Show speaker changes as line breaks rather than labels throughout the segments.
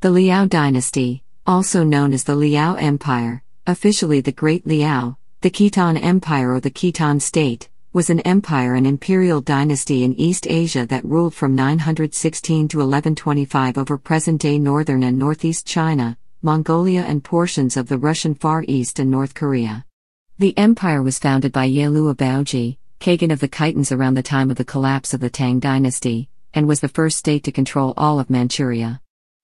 The Liao dynasty, also known as the Liao Empire, officially the Great Liao, the Khitan Empire or the Khitan State, was an empire and imperial dynasty in East Asia that ruled from 916 to 1125 over present day northern and northeast China, Mongolia, and portions of the Russian Far East and North Korea. The empire was founded by Yelu Baoji, Kagan of the Khitans around the time of the collapse of the Tang dynasty, and was the first state to control all of Manchuria.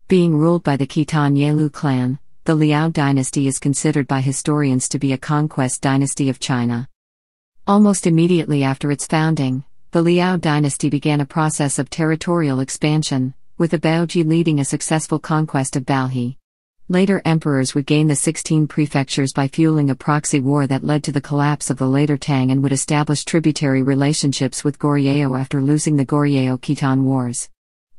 Being ruled by the Khitan Yelu clan, the Liao dynasty is considered by historians to be a conquest dynasty of China. Almost immediately after its founding, the Liao dynasty began a process of territorial expansion, with the Baoji leading a successful conquest of Balhae. Later emperors would gain the 16 prefectures by fueling a proxy war that led to the collapse of the later Tang and would establish tributary relationships with Goryeo after losing the Goryeo Khitan Wars.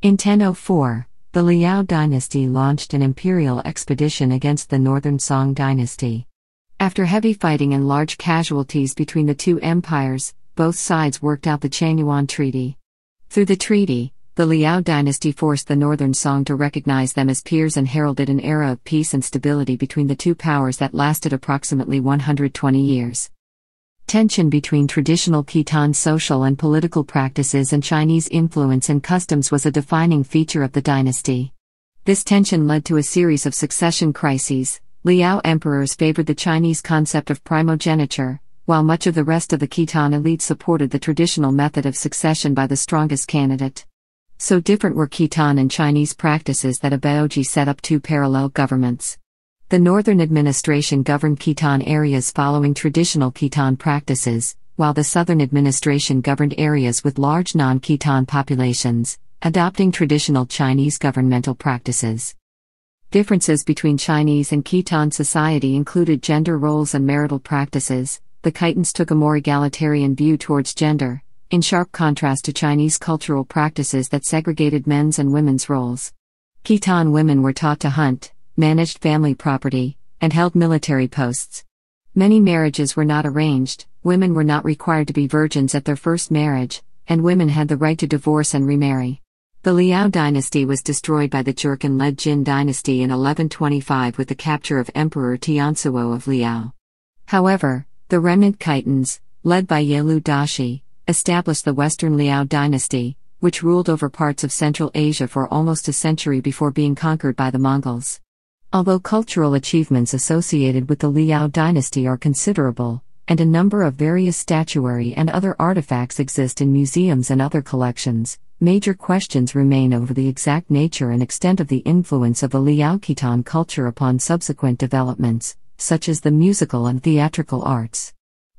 In 1004, the Liao dynasty launched an imperial expedition against the northern Song dynasty. After heavy fighting and large casualties between the two empires, both sides worked out the Chanyuan Treaty. Through the treaty, the Liao dynasty forced the northern Song to recognize them as peers and heralded an era of peace and stability between the two powers that lasted approximately 120 years. Tension between traditional Khitan social and political practices and Chinese influence and customs was a defining feature of the dynasty. This tension led to a series of succession crises. Liao emperors favored the Chinese concept of primogeniture, while much of the rest of the Khitan elite supported the traditional method of succession by the strongest candidate. So different were Khitan and Chinese practices that Abaoji set up two parallel governments. The northern administration governed Khitan areas following traditional Khitan practices, while the southern administration governed areas with large non Khitan populations, adopting traditional Chinese governmental practices. Differences between Chinese and Khitan society included gender roles and marital practices. The Khitans took a more egalitarian view towards gender, in sharp contrast to Chinese cultural practices that segregated men's and women's roles. Khitan women were taught to hunt, managed family property, and held military posts. Many marriages were not arranged, women were not required to be virgins at their first marriage, and women had the right to divorce and remarry. The Liao dynasty was destroyed by the Jurchen led Jin dynasty in 1125 with the capture of Emperor Tianzuo of Liao. However, the remnant Khitans, led by Yelu Dashi, established the Western Liao dynasty, which ruled over parts of Central Asia for almost a century before being conquered by the Mongols. Although cultural achievements associated with the Liao dynasty are considerable, and a number of various statuary and other artifacts exist in museums and other collections, major questions remain over the exact nature and extent of the influence of the Liao Khitan culture upon subsequent developments, such as the musical and theatrical arts.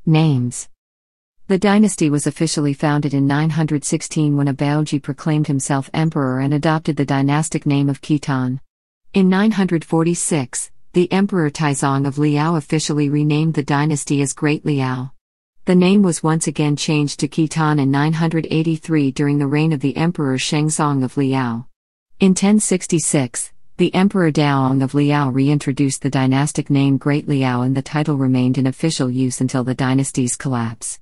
Names The dynasty was officially founded in 916 when Abaoji proclaimed himself emperor and adopted the dynastic name of Khitan. In 946, the Emperor Taizong of Liao officially renamed the dynasty as Great Liao. The name was once again changed to Khitan in 983 during the reign of the Emperor Shengzong of Liao. In 1066, the Emperor Daoong of Liao reintroduced the dynastic name Great Liao and the title remained in official use until the dynasty's collapse.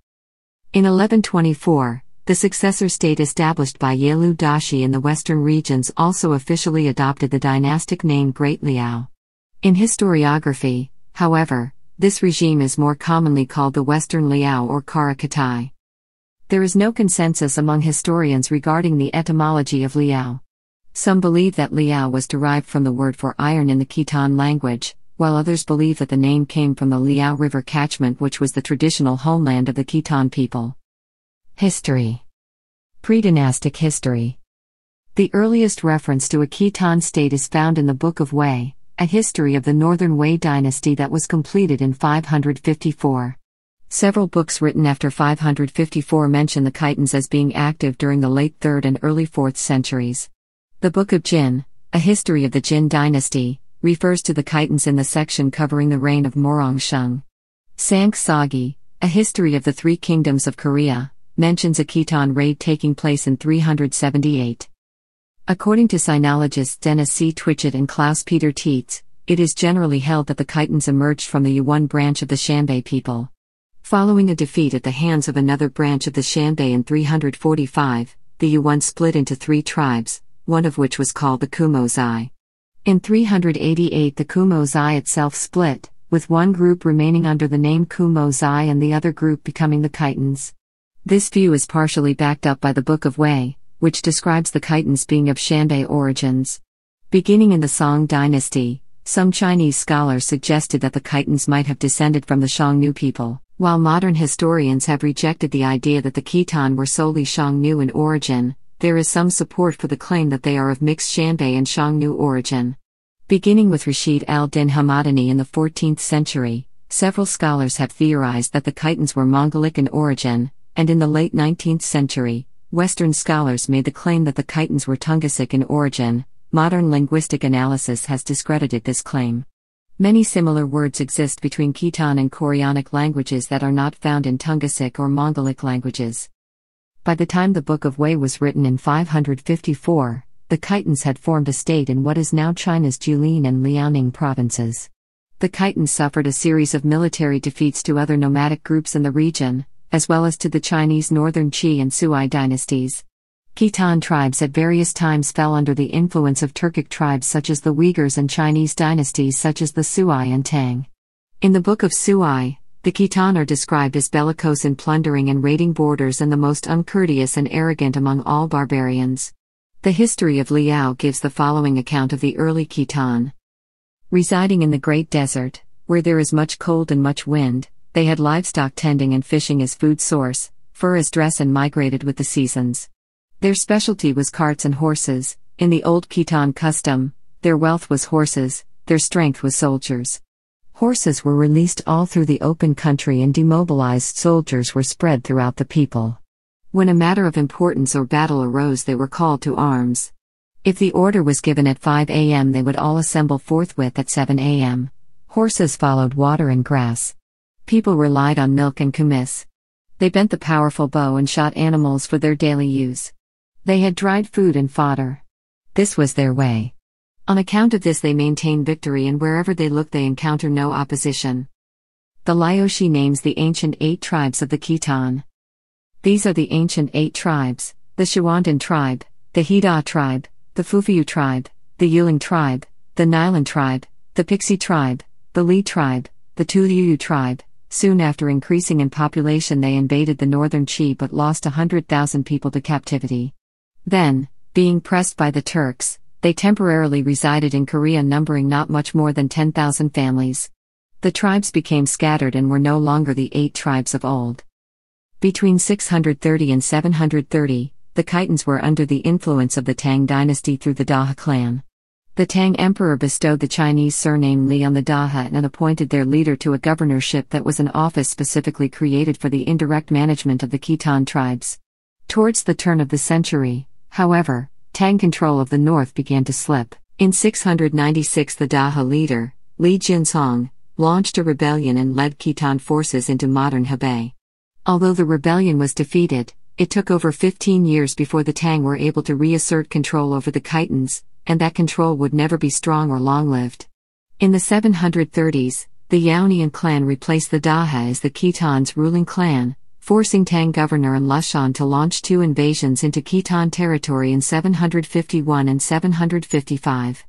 In 1124, the successor state established by Yelu Dashi in the western regions also officially adopted the dynastic name Great Liao. In historiography, however, this regime is more commonly called the Western Liao or Karakatai. There is no consensus among historians regarding the etymology of Liao. Some believe that Liao was derived from the word for iron in the Khitan language, while others believe that the name came from the Liao River catchment, which was the traditional homeland of the Khitan people. History Predynastic History The earliest reference to a Khitan state is found in the Book of Wei, a history of the northern Wei dynasty that was completed in 554. Several books written after 554 mention the Khitans as being active during the late 3rd and early 4th centuries. The Book of Jin, a history of the Jin dynasty, refers to the Khitans in the section covering the reign of Morong Shung. Sang Sagi, a history of the three kingdoms of Korea, mentions a Khitan raid taking place in 378. According to sinologists Dennis C. Twitchett and Klaus Peter Tietz, it is generally held that the Khitans emerged from the Yuan branch of the Shanbei people. Following a defeat at the hands of another branch of the Shanbei in 345, the Yuan split into three tribes, one of which was called the Kumozai. In 388 the Kumozai itself split, with one group remaining under the name Kumozai and the other group becoming the Khitans. This view is partially backed up by the Book of Wei, which describes the Khitans being of Shanbei origins. Beginning in the Song dynasty, some Chinese scholars suggested that the Khitans might have descended from the Xiongnu people, while modern historians have rejected the idea that the Khitan were solely Xiongnu in origin. There is some support for the claim that they are of mixed Shanbei and Xiongnu origin. Beginning with Rashid al-Din Hamadani in the 14th century, several scholars have theorized that the Khitans were Mongolic in origin, and in the late 19th century, Western scholars made the claim that the Khitans were Tungusic in origin. Modern linguistic analysis has discredited this claim. Many similar words exist between Khitan and Koryanic languages that are not found in Tungusic or Mongolic languages. By the time the Book of Wei was written in 554, the Khitans had formed a state in what is now China's Jilin and Liaoning provinces. The Khitans suffered a series of military defeats to other nomadic groups in the region, as well as to the Chinese northern Qi and Sui dynasties. Khitan tribes at various times fell under the influence of Turkic tribes such as the Uyghurs and Chinese dynasties such as the Sui and Tang. In the Book of Sui, the Khitan are described as bellicose in plundering and raiding borders and the most uncourteous and arrogant among all barbarians. The history of Liao gives the following account of the early Khitan. Residing in the Great Desert, where there is much cold and much wind, they had livestock tending and fishing as food source, fur as dress, and migrated with the seasons. Their specialty was carts and horses, in the old Khitan custom, their wealth was horses, their strength was soldiers. Horses were released all through the open country and demobilized soldiers were spread throughout the people. When a matter of importance or battle arose, they were called to arms. If the order was given at 5 a.m., they would all assemble forthwith at 7 a.m. Horses followed water and grass people relied on milk and kumis. They bent the powerful bow and shot animals for their daily use. They had dried food and fodder. This was their way. On account of this, they maintain victory, and wherever they look, they encounter no opposition. The Laoshi names the ancient eight tribes of the Khitan. These are the ancient eight tribes the Shuandan tribe, the Hida tribe, the Fufiu tribe, the Yuling tribe, the Nilan tribe, the Pixie tribe, the Li tribe, the Tuliu tribe, Soon after increasing in population, they invaded the northern Chi but lost 100,000 people to captivity. Then, being pressed by the Turks, they temporarily resided in Korea, numbering not much more than 10,000 families. The tribes became scattered and were no longer the eight tribes of old. Between 630 and 730, the Khitans were under the influence of the Tang dynasty through the Daha clan. The Tang Emperor bestowed the Chinese surname Li on the Daha and appointed their leader to a governorship that was an office specifically created for the indirect management of the Khitan tribes. Towards the turn of the century, however, Tang control of the north began to slip. In 696, the Daha leader, Li Jinsong, launched a rebellion and led Khitan forces into modern Hebei. Although the rebellion was defeated, it took over 15 years before the Tang were able to reassert control over the Khitans, and that control would never be strong or long lived. In the 730s, the Yaonian clan replaced the Daha as the Khitan's ruling clan, forcing Tang governor and Lushan to launch two invasions into Khitan territory in 751 and 755.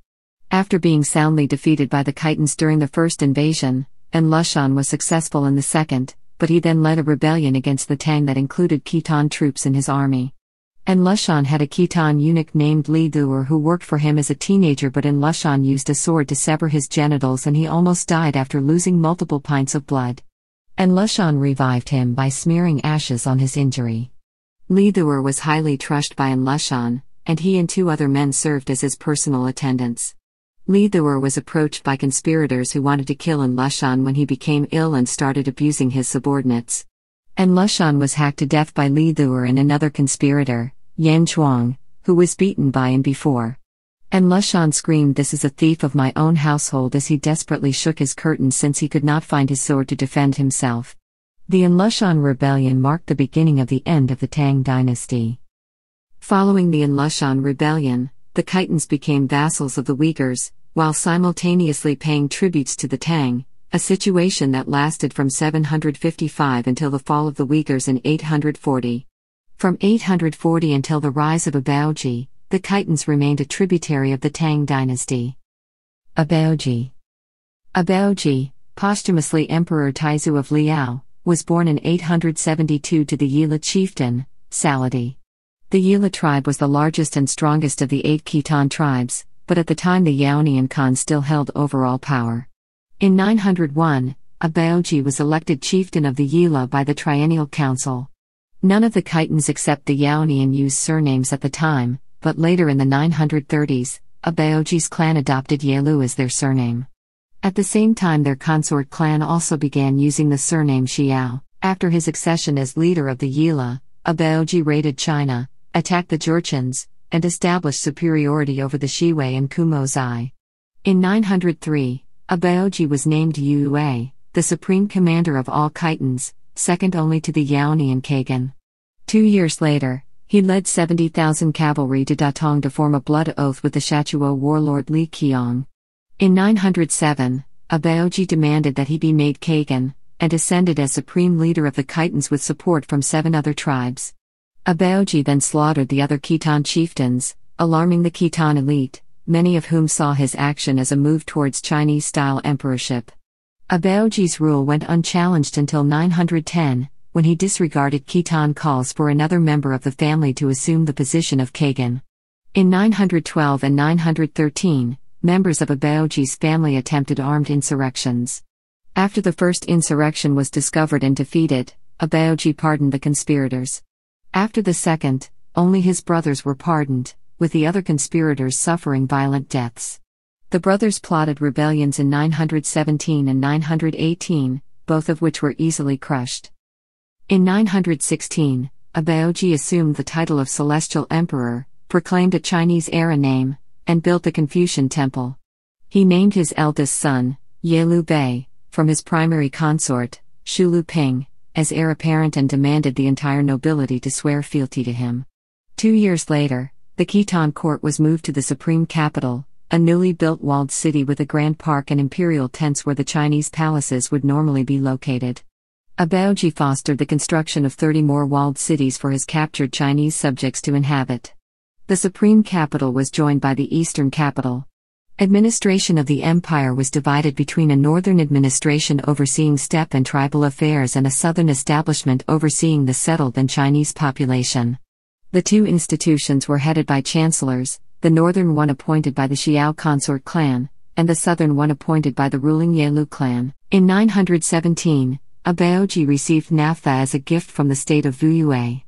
After being soundly defeated by the Khitans during the first invasion, and Lushan was successful in the second, but he then led a rebellion against the Tang that included Khitan troops in his army. And Lushan had a Khitan eunuch named Li Duer who worked for him as a teenager but in Lushan used a sword to sever his genitals and he almost died after losing multiple pints of blood. And Lushan revived him by smearing ashes on his injury. Li Duer was highly trusted by An Lushan, and he and two other men served as his personal attendants. Li Duer was approached by conspirators who wanted to kill An Lushan when he became ill and started abusing his subordinates. And Lushan was hacked to death by Li Duer and another conspirator, Yan Chuang, who was beaten by him before. And Lushan screamed, This is a thief of my own household, as he desperately shook his curtain since he could not find his sword to defend himself. The Enlushan rebellion marked the beginning of the end of the Tang dynasty. Following the Enlushan rebellion, the Khitans became vassals of the Uyghurs, while simultaneously paying tributes to the Tang, a situation that lasted from 755 until the fall of the Uyghurs in 840. From 840 until the rise of Abaoji, the Khitans remained a tributary of the Tang dynasty. Abaoji Abaoji, posthumously Emperor Taizu of Liao, was born in 872 to the Yila chieftain, Saladi. The Yila tribe was the largest and strongest of the eight Khitan tribes, but at the time the Yaonian Khan still held overall power. In 901, Abaoji was elected chieftain of the Yila by the Triennial Council. None of the Khitans except the Yaonian used surnames at the time, but later in the 930s, a clan adopted Yelu as their surname. At the same time, their consort clan also began using the surname Xiao. After his accession as leader of the Yila, a raided China, attacked the Jurchens, and established superiority over the Shiwei and Kumozai. In 903, a was named Yue, the supreme commander of all Khitans, second only to the Yaoni and Kagan. Two years later, he led 70,000 cavalry to Datong to form a blood oath with the Shachuo warlord Li Qiong. In 907, Abaoji demanded that he be made Kagan, and ascended as supreme leader of the Khitans with support from seven other tribes. Abaoji then slaughtered the other Khitan chieftains, alarming the Khitan elite, many of whom saw his action as a move towards Chinese style emperorship. Abaoji's rule went unchallenged until 910, when he disregarded Khitan calls for another member of the family to assume the position of Kagan. In 912 and 913, members of Abaoji's family attempted armed insurrections. After the first insurrection was discovered and defeated, Abaoji pardoned the conspirators. After the second, only his brothers were pardoned, with the other conspirators suffering violent deaths. The brothers plotted rebellions in 917 and 918, both of which were easily crushed. In 916, Abaoji assumed the title of Celestial Emperor, proclaimed a Chinese era name, and built the Confucian Temple. He named his eldest son, Yelu Bei, from his primary consort, Shulu Ping, as heir apparent and demanded the entire nobility to swear fealty to him. Two years later, the Khitan court was moved to the supreme capital, a newly built walled city with a grand park and imperial tents where the Chinese palaces would normally be located. Abaoji fostered the construction of 30 more walled cities for his captured Chinese subjects to inhabit. The supreme capital was joined by the eastern capital. Administration of the empire was divided between a northern administration overseeing steppe and tribal affairs and a southern establishment overseeing the settled and Chinese population. The two institutions were headed by chancellors, the northern one appointed by the Xiao consort clan, and the southern one appointed by the ruling Yelu clan. In 917, Abaoji received naphtha as a gift from the state of Vuyue.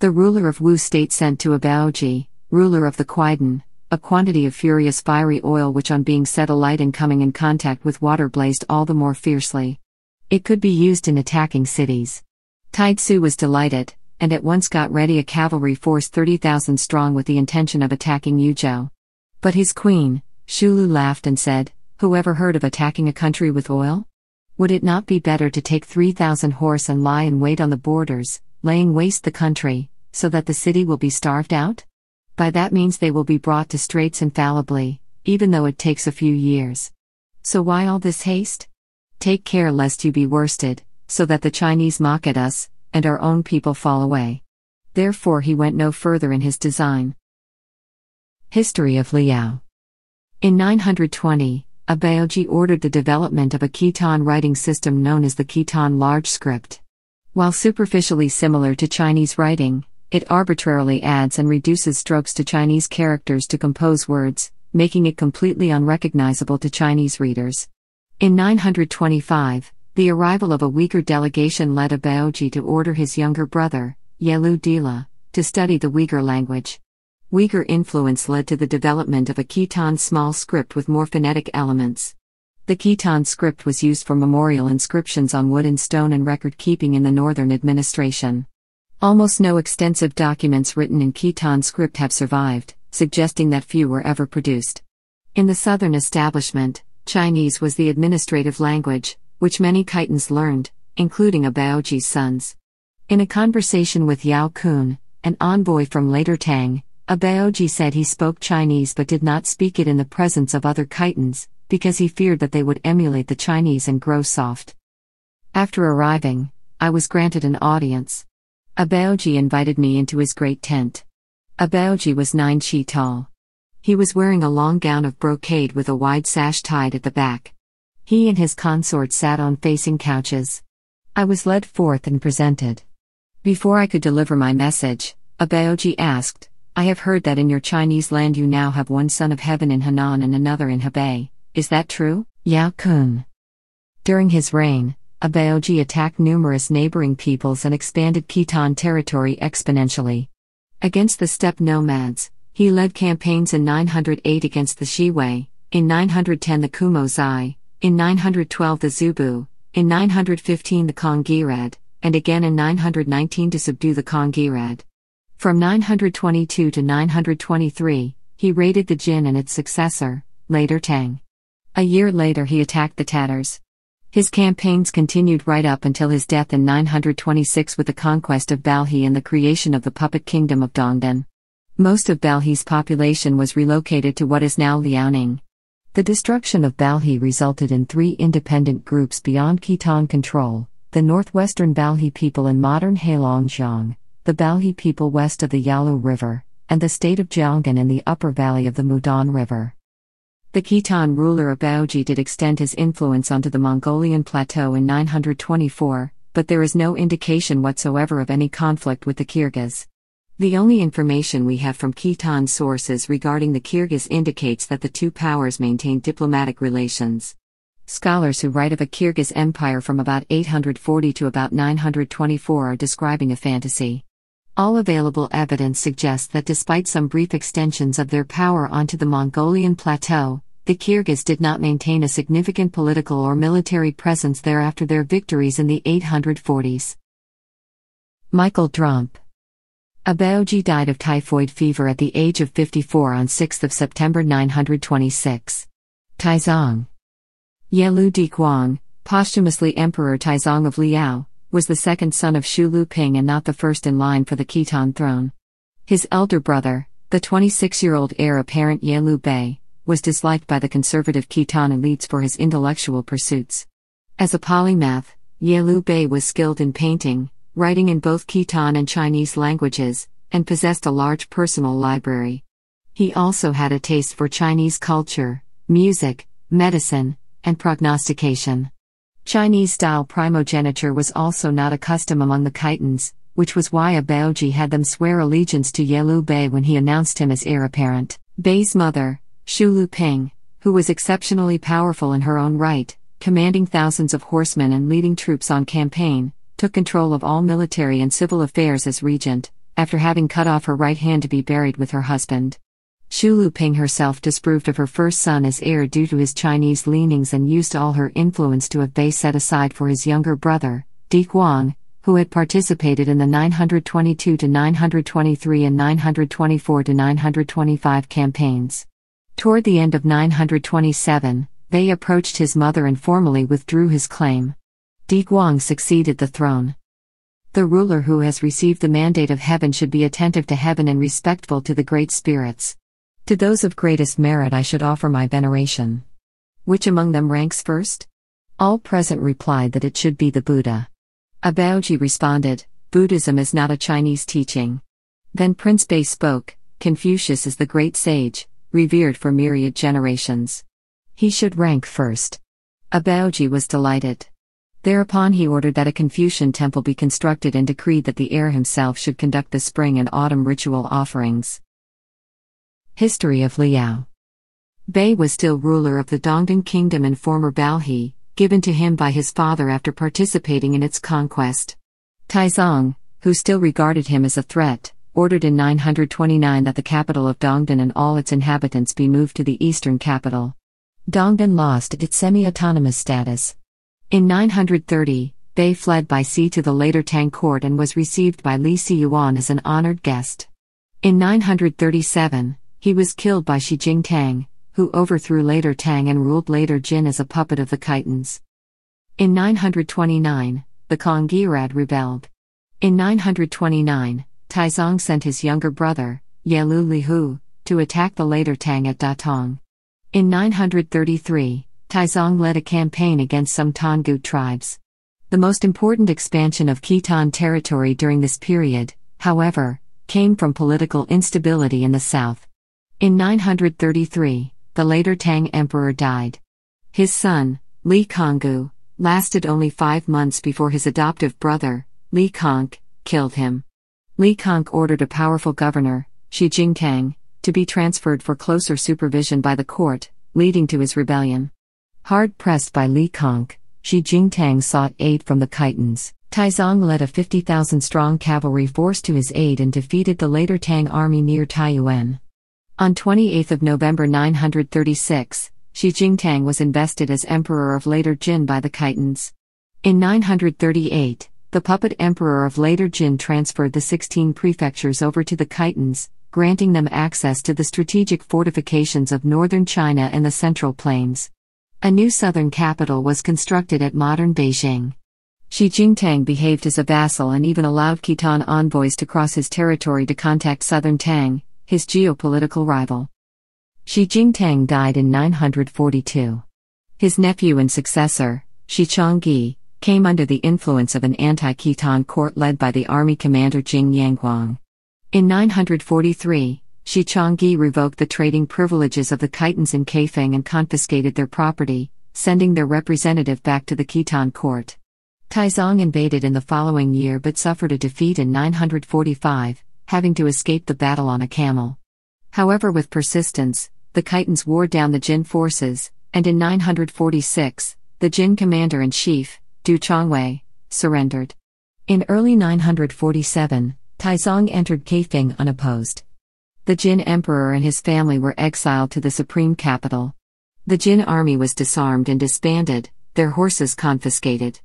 The ruler of Wu state sent to Abaoji, ruler of the Kwaiden, a quantity of furious fiery oil which on being set alight and coming in contact with water blazed all the more fiercely. It could be used in attacking cities. Taitsu was delighted, and at once got ready a cavalry force 30,000 strong with the intention of attacking Yuzhou. But his queen, Shulu laughed and said, Whoever heard of attacking a country with oil? Would it not be better to take 3,000 horse and lie in wait on the borders, laying waste the country, so that the city will be starved out? By that means they will be brought to straits infallibly, even though it takes a few years. So why all this haste? Take care lest you be worsted, so that the Chinese mock at us, and our own people fall away. Therefore, he went no further in his design. History of Liao In 920, Abaoji ordered the development of a Khitan writing system known as the Khitan large script. While superficially similar to Chinese writing, it arbitrarily adds and reduces strokes to Chinese characters to compose words, making it completely unrecognizable to Chinese readers. In 925, the arrival of a Uyghur delegation led Abaoji to order his younger brother, Yelu Dila, to study the Uyghur language. Uyghur influence led to the development of a Khitan small script with more phonetic elements. The Khitan script was used for memorial inscriptions on wood and stone and record keeping in the northern administration. Almost no extensive documents written in Khitan script have survived, suggesting that few were ever produced. In the southern establishment, Chinese was the administrative language, which many Khitans learned, including Abaoji's sons. In a conversation with Yao Kun, an envoy from later Tang, Abaoji said he spoke Chinese but did not speak it in the presence of other Khitans because he feared that they would emulate the Chinese and grow soft. After arriving, I was granted an audience. Abaoji invited me into his great tent. Abaoji was nine chi tall. He was wearing a long gown of brocade with a wide sash tied at the back. He and his consort sat on facing couches. I was led forth and presented. Before I could deliver my message, Abaoji asked, I have heard that in your Chinese land you now have one son of heaven in Henan and another in Hebei, is that true, Yao Kun? During his reign, Abaoji attacked numerous neighboring peoples and expanded Khitan territory exponentially. Against the steppe nomads, he led campaigns in 908 against the Shiwei, in 910 the Kumozai, in 912 the Zubu, in 915 the Kongirad, and again in 919 to subdue the Kongirad. From 922 to 923, he raided the Jin and its successor, later Tang. A year later he attacked the Tatars. His campaigns continued right up until his death in 926 with the conquest of Balhi and the creation of the puppet kingdom of Dongdan. Most of Balhi's population was relocated to what is now Liaoning. The destruction of Balhi resulted in three independent groups beyond Khitan control the northwestern Balhi people in modern Heilongjiang, the Balhi people west of the Yalu River, and the state of Jiangnan in the upper valley of the Mudan River. The Khitan ruler Abaoji did extend his influence onto the Mongolian plateau in 924, but there is no indication whatsoever of any conflict with the Kyrgyz. The only information we have from Khitan sources regarding the Kyrgyz indicates that the two powers maintained diplomatic relations. Scholars who write of a Kyrgyz empire from about 840 to about 924 are describing a fantasy. All available evidence suggests that despite some brief extensions of their power onto the Mongolian plateau, the Kyrgyz did not maintain a significant political or military presence there after their victories in the 840s. Michael Trump. Abeoji died of typhoid fever at the age of 54 on 6 September 926. Taizong Yelu Diguang, posthumously Emperor Taizong of Liao, was the second son of Shu Ping and not the first in line for the Khitan throne. His elder brother, the 26-year-old heir apparent Yelu Bei, was disliked by the conservative Khitan elites for his intellectual pursuits. As a polymath, Yelu Bei was skilled in painting, writing in both Khitan and Chinese languages, and possessed a large personal library. He also had a taste for Chinese culture, music, medicine, and prognostication. Chinese style primogeniture was also not a custom among the Khitans, which was why Abaoji had them swear allegiance to Yelu Bei when he announced him as heir apparent. Bei's mother, Shu Lu Ping, who was exceptionally powerful in her own right, commanding thousands of horsemen and leading troops on campaign, took control of all military and civil affairs as regent, after having cut off her right hand to be buried with her husband. Xu Luping herself disproved of her first son as heir due to his Chinese leanings and used all her influence to have Bei set aside for his younger brother, Di Guang, who had participated in the 922 to 923 and 924 to 925 campaigns. Toward the end of 927, Bei approached his mother and formally withdrew his claim. Di Guang succeeded the throne. The ruler who has received the mandate of heaven should be attentive to heaven and respectful to the great spirits. To those of greatest merit, I should offer my veneration. Which among them ranks first? All present replied that it should be the Buddha. Abaoji responded, Buddhism is not a Chinese teaching. Then Prince Bei spoke, Confucius is the great sage, revered for myriad generations. He should rank first. Abaoji was delighted. Thereupon he ordered that a Confucian temple be constructed and decreed that the heir himself should conduct the spring and autumn ritual offerings. History of Liao Bei was still ruler of the Dongdan kingdom and former Baohe, given to him by his father after participating in its conquest. Taizong, who still regarded him as a threat, ordered in 929 that the capital of Dongdan and all its inhabitants be moved to the eastern capital. Dongdan lost its semi autonomous status, in 930, Bei fled by sea to the later Tang court and was received by Li Siyuan as an honored guest. In 937, he was killed by Shi Jingtang, who overthrew later Tang and ruled later Jin as a puppet of the Khitans. In 929, the Kongirad rebelled. In 929, Taizong sent his younger brother, Yelu Lihu, to attack the later Tang at Datong. In 933, Taizong led a campaign against some Tangu tribes. The most important expansion of Khitan territory during this period, however, came from political instability in the south. In 933, the later Tang emperor died. His son, Li Konggu, lasted only five months before his adoptive brother, Li Kong, killed him. Li Kong ordered a powerful governor, Shi Jingtang, to be transferred for closer supervision by the court, leading to his rebellion. Hard pressed by Li Conk, Xi Jingtang sought aid from the Khitans. Taizong led a 50,000 strong cavalry force to his aid and defeated the later Tang army near Taiyuan. On 28 November 936, Xi Jingtang was invested as emperor of later Jin by the Khitans. In 938, the puppet emperor of later Jin transferred the 16 prefectures over to the Khitans, granting them access to the strategic fortifications of northern China and the central plains. A new southern capital was constructed at modern Beijing. Xi Jingtang behaved as a vassal and even allowed Khitan envoys to cross his territory to contact southern Tang, his geopolitical rival. Xi Jingtang died in 942. His nephew and successor, Xi Chongqi, came under the influence of an anti-Khitan court led by the army commander Jing Yangguang. In 943, Shi Chongqi revoked the trading privileges of the Khitans in Kaifeng and confiscated their property, sending their representative back to the Khitan court. Taizong invaded in the following year but suffered a defeat in 945, having to escape the battle on a camel. However, with persistence, the Khitans wore down the Jin forces, and in 946, the Jin commander in chief, Du Chongwei, surrendered. In early 947, Taizong entered Kaifeng unopposed. The Jin emperor and his family were exiled to the supreme capital. The Jin army was disarmed and disbanded, their horses confiscated.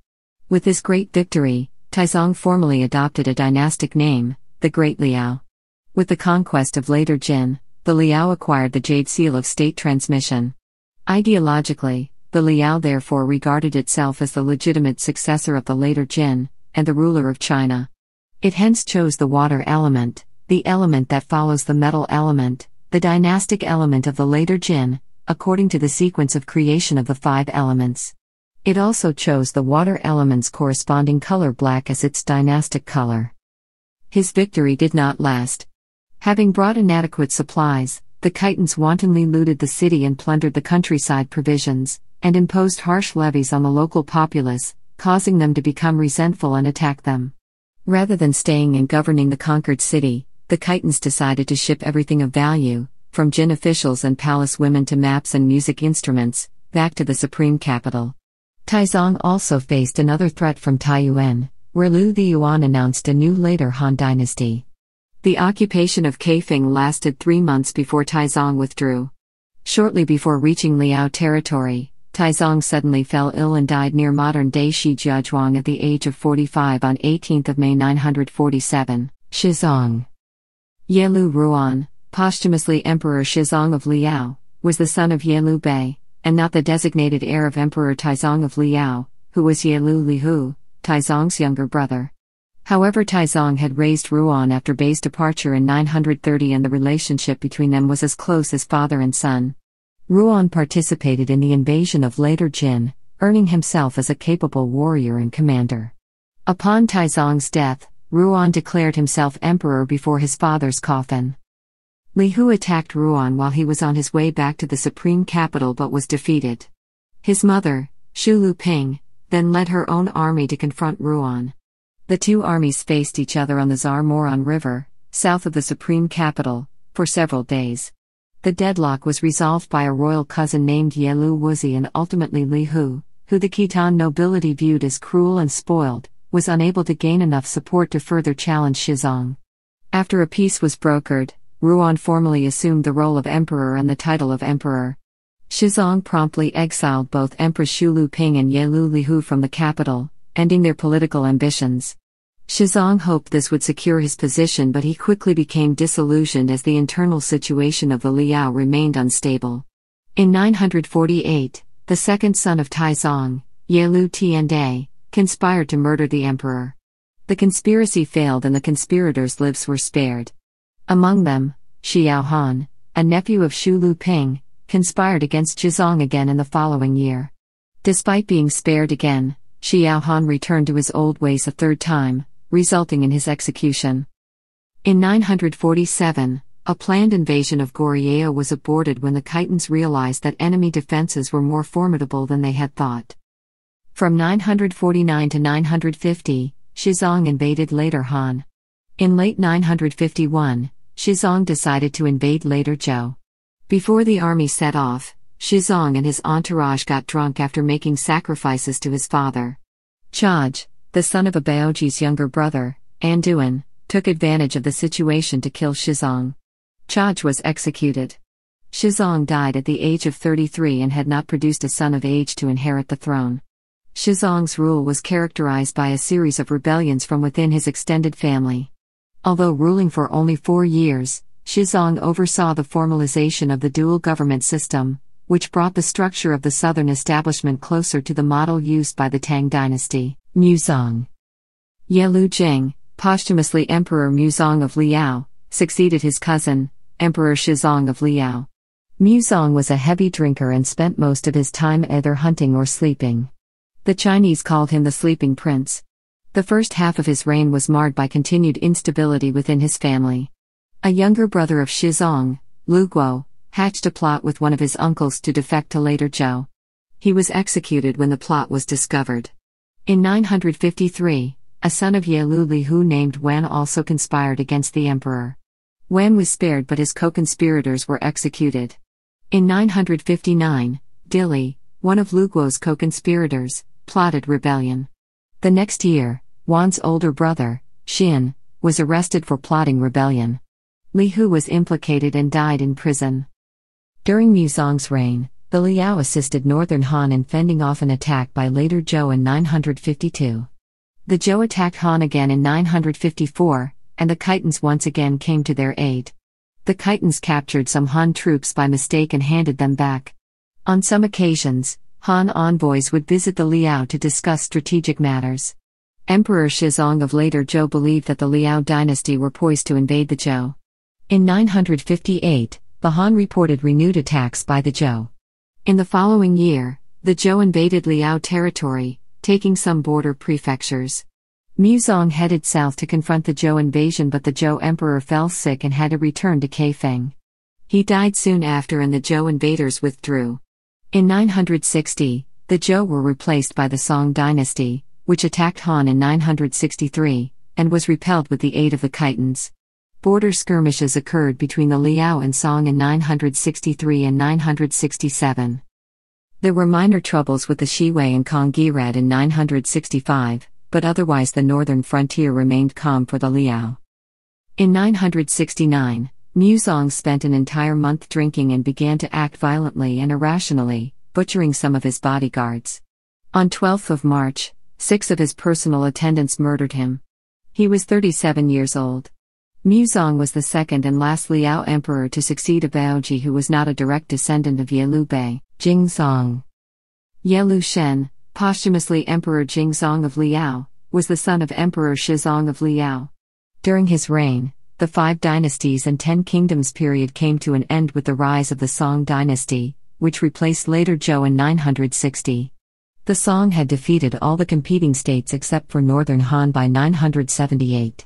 With this great victory, Taizong formally adopted a dynastic name, the Great Liao. With the conquest of later Jin, the Liao acquired the jade seal of state transmission. Ideologically, the Liao therefore regarded itself as the legitimate successor of the later Jin, and the ruler of China. It hence chose the water element the element that follows the metal element, the dynastic element of the later jinn, according to the sequence of creation of the five elements. It also chose the water element's corresponding color black as its dynastic color. His victory did not last. Having brought inadequate supplies, the Khitans wantonly looted the city and plundered the countryside provisions, and imposed harsh levies on the local populace, causing them to become resentful and attack them. Rather than staying and governing the conquered city, the Khitans decided to ship everything of value, from Jin officials and palace women to maps and music instruments, back to the supreme capital. Taizong also faced another threat from Taiyuan, where Liu Yuan announced a new later Han dynasty. The occupation of Kaifeng lasted three months before Taizong withdrew. Shortly before reaching Liao territory, Taizong suddenly fell ill and died near modern-day Shijiazhuang at the age of 45 on 18 May 947. Shizong Yelu Ruan, posthumously Emperor Shizong of Liao, was the son of Yelu Bei, and not the designated heir of Emperor Taizong of Liao, who was Yelu Lihu, Taizong's younger brother. However, Taizong had raised Ruan after Bei's departure in 930, and the relationship between them was as close as father and son. Ruan participated in the invasion of later Jin, earning himself as a capable warrior and commander. Upon Taizong's death, Ruan declared himself emperor before his father's coffin. Li Hu attacked Ruan while he was on his way back to the supreme capital but was defeated. His mother, Shu Lu Ping, then led her own army to confront Ruan. The two armies faced each other on the Tsar Moron River, south of the supreme capital, for several days. The deadlock was resolved by a royal cousin named Ye Lu Wuzi and ultimately Li Hu, who the Khitan nobility viewed as cruel and spoiled, was unable to gain enough support to further challenge Shizong. After a peace was brokered, Ruan formally assumed the role of emperor and the title of emperor. Shizong promptly exiled both Empress Shu Ping and Ye Lu Lihu from the capital, ending their political ambitions. Shizong hoped this would secure his position but he quickly became disillusioned as the internal situation of the Liao remained unstable. In 948, the second son of Taizong, Ye Lu Tiande, conspired to murder the emperor. The conspiracy failed and the conspirators' lives were spared. Among them, Shi Han, a nephew of Shu Lu Ping, conspired against Jizong again in the following year. Despite being spared again, Shi Han returned to his old ways a third time, resulting in his execution. In 947, a planned invasion of Goryeo was aborted when the Khitans realized that enemy defenses were more formidable than they had thought. From 949 to 950, Shizong invaded later Han. In late 951, Shizong decided to invade later Zhou. Before the army set off, Shizong and his entourage got drunk after making sacrifices to his father. Chaj, the son of Abaoji's younger brother, Anduin, took advantage of the situation to kill Shizong. Chaj was executed. Shizong died at the age of 33 and had not produced a son of age to inherit the throne. Shizong's rule was characterized by a series of rebellions from within his extended family. Although ruling for only four years, Shizong oversaw the formalization of the dual government system, which brought the structure of the southern establishment closer to the model used by the Tang dynasty, Muzong. Yelu Jing, posthumously Emperor Muzong of Liao, succeeded his cousin, Emperor Shizong of Liao. Muzong was a heavy drinker and spent most of his time either hunting or sleeping. The Chinese called him the Sleeping Prince. The first half of his reign was marred by continued instability within his family. A younger brother of Shizong, Lu Guo, hatched a plot with one of his uncles to defect to later Zhou. He was executed when the plot was discovered. In 953, a son of Ye Li Hu named Wen also conspired against the emperor. Wen was spared but his co-conspirators were executed. In 959, Dili, one of Guo's co-conspirators, plotted rebellion. The next year, Wan's older brother, Xin, was arrested for plotting rebellion. Li Hu was implicated and died in prison. During Muzong's reign, the Liao assisted northern Han in fending off an attack by later Zhou in 952. The Zhou attacked Han again in 954, and the Khitans once again came to their aid. The Khitans captured some Han troops by mistake and handed them back. On some occasions, Han envoys would visit the Liao to discuss strategic matters. Emperor Shizong of later Zhou believed that the Liao dynasty were poised to invade the Zhou. In 958, the Han reported renewed attacks by the Zhou. In the following year, the Zhou invaded Liao territory, taking some border prefectures. Muzong headed south to confront the Zhou invasion, but the Zhou emperor fell sick and had to return to Kaifeng. He died soon after, and the Zhou invaders withdrew. In 960, the Zhou were replaced by the Song dynasty, which attacked Han in 963, and was repelled with the aid of the Khitans. Border skirmishes occurred between the Liao and Song in 963 and 967. There were minor troubles with the Shiwei and Kongirad in 965, but otherwise the northern frontier remained calm for the Liao. In 969, Muzong spent an entire month drinking and began to act violently and irrationally, butchering some of his bodyguards. On 12th of March, six of his personal attendants murdered him. He was 37 years old. Muzong was the second and last Liao emperor to succeed a Baoji who was not a direct descendant of Yelu Bei, Jingzong. Yelu Shen, posthumously Emperor Jingzong of Liao, was the son of Emperor Shizong of Liao. During his reign, the Five Dynasties and Ten Kingdoms period came to an end with the rise of the Song dynasty, which replaced later Zhou in 960. The Song had defeated all the competing states except for northern Han by 978.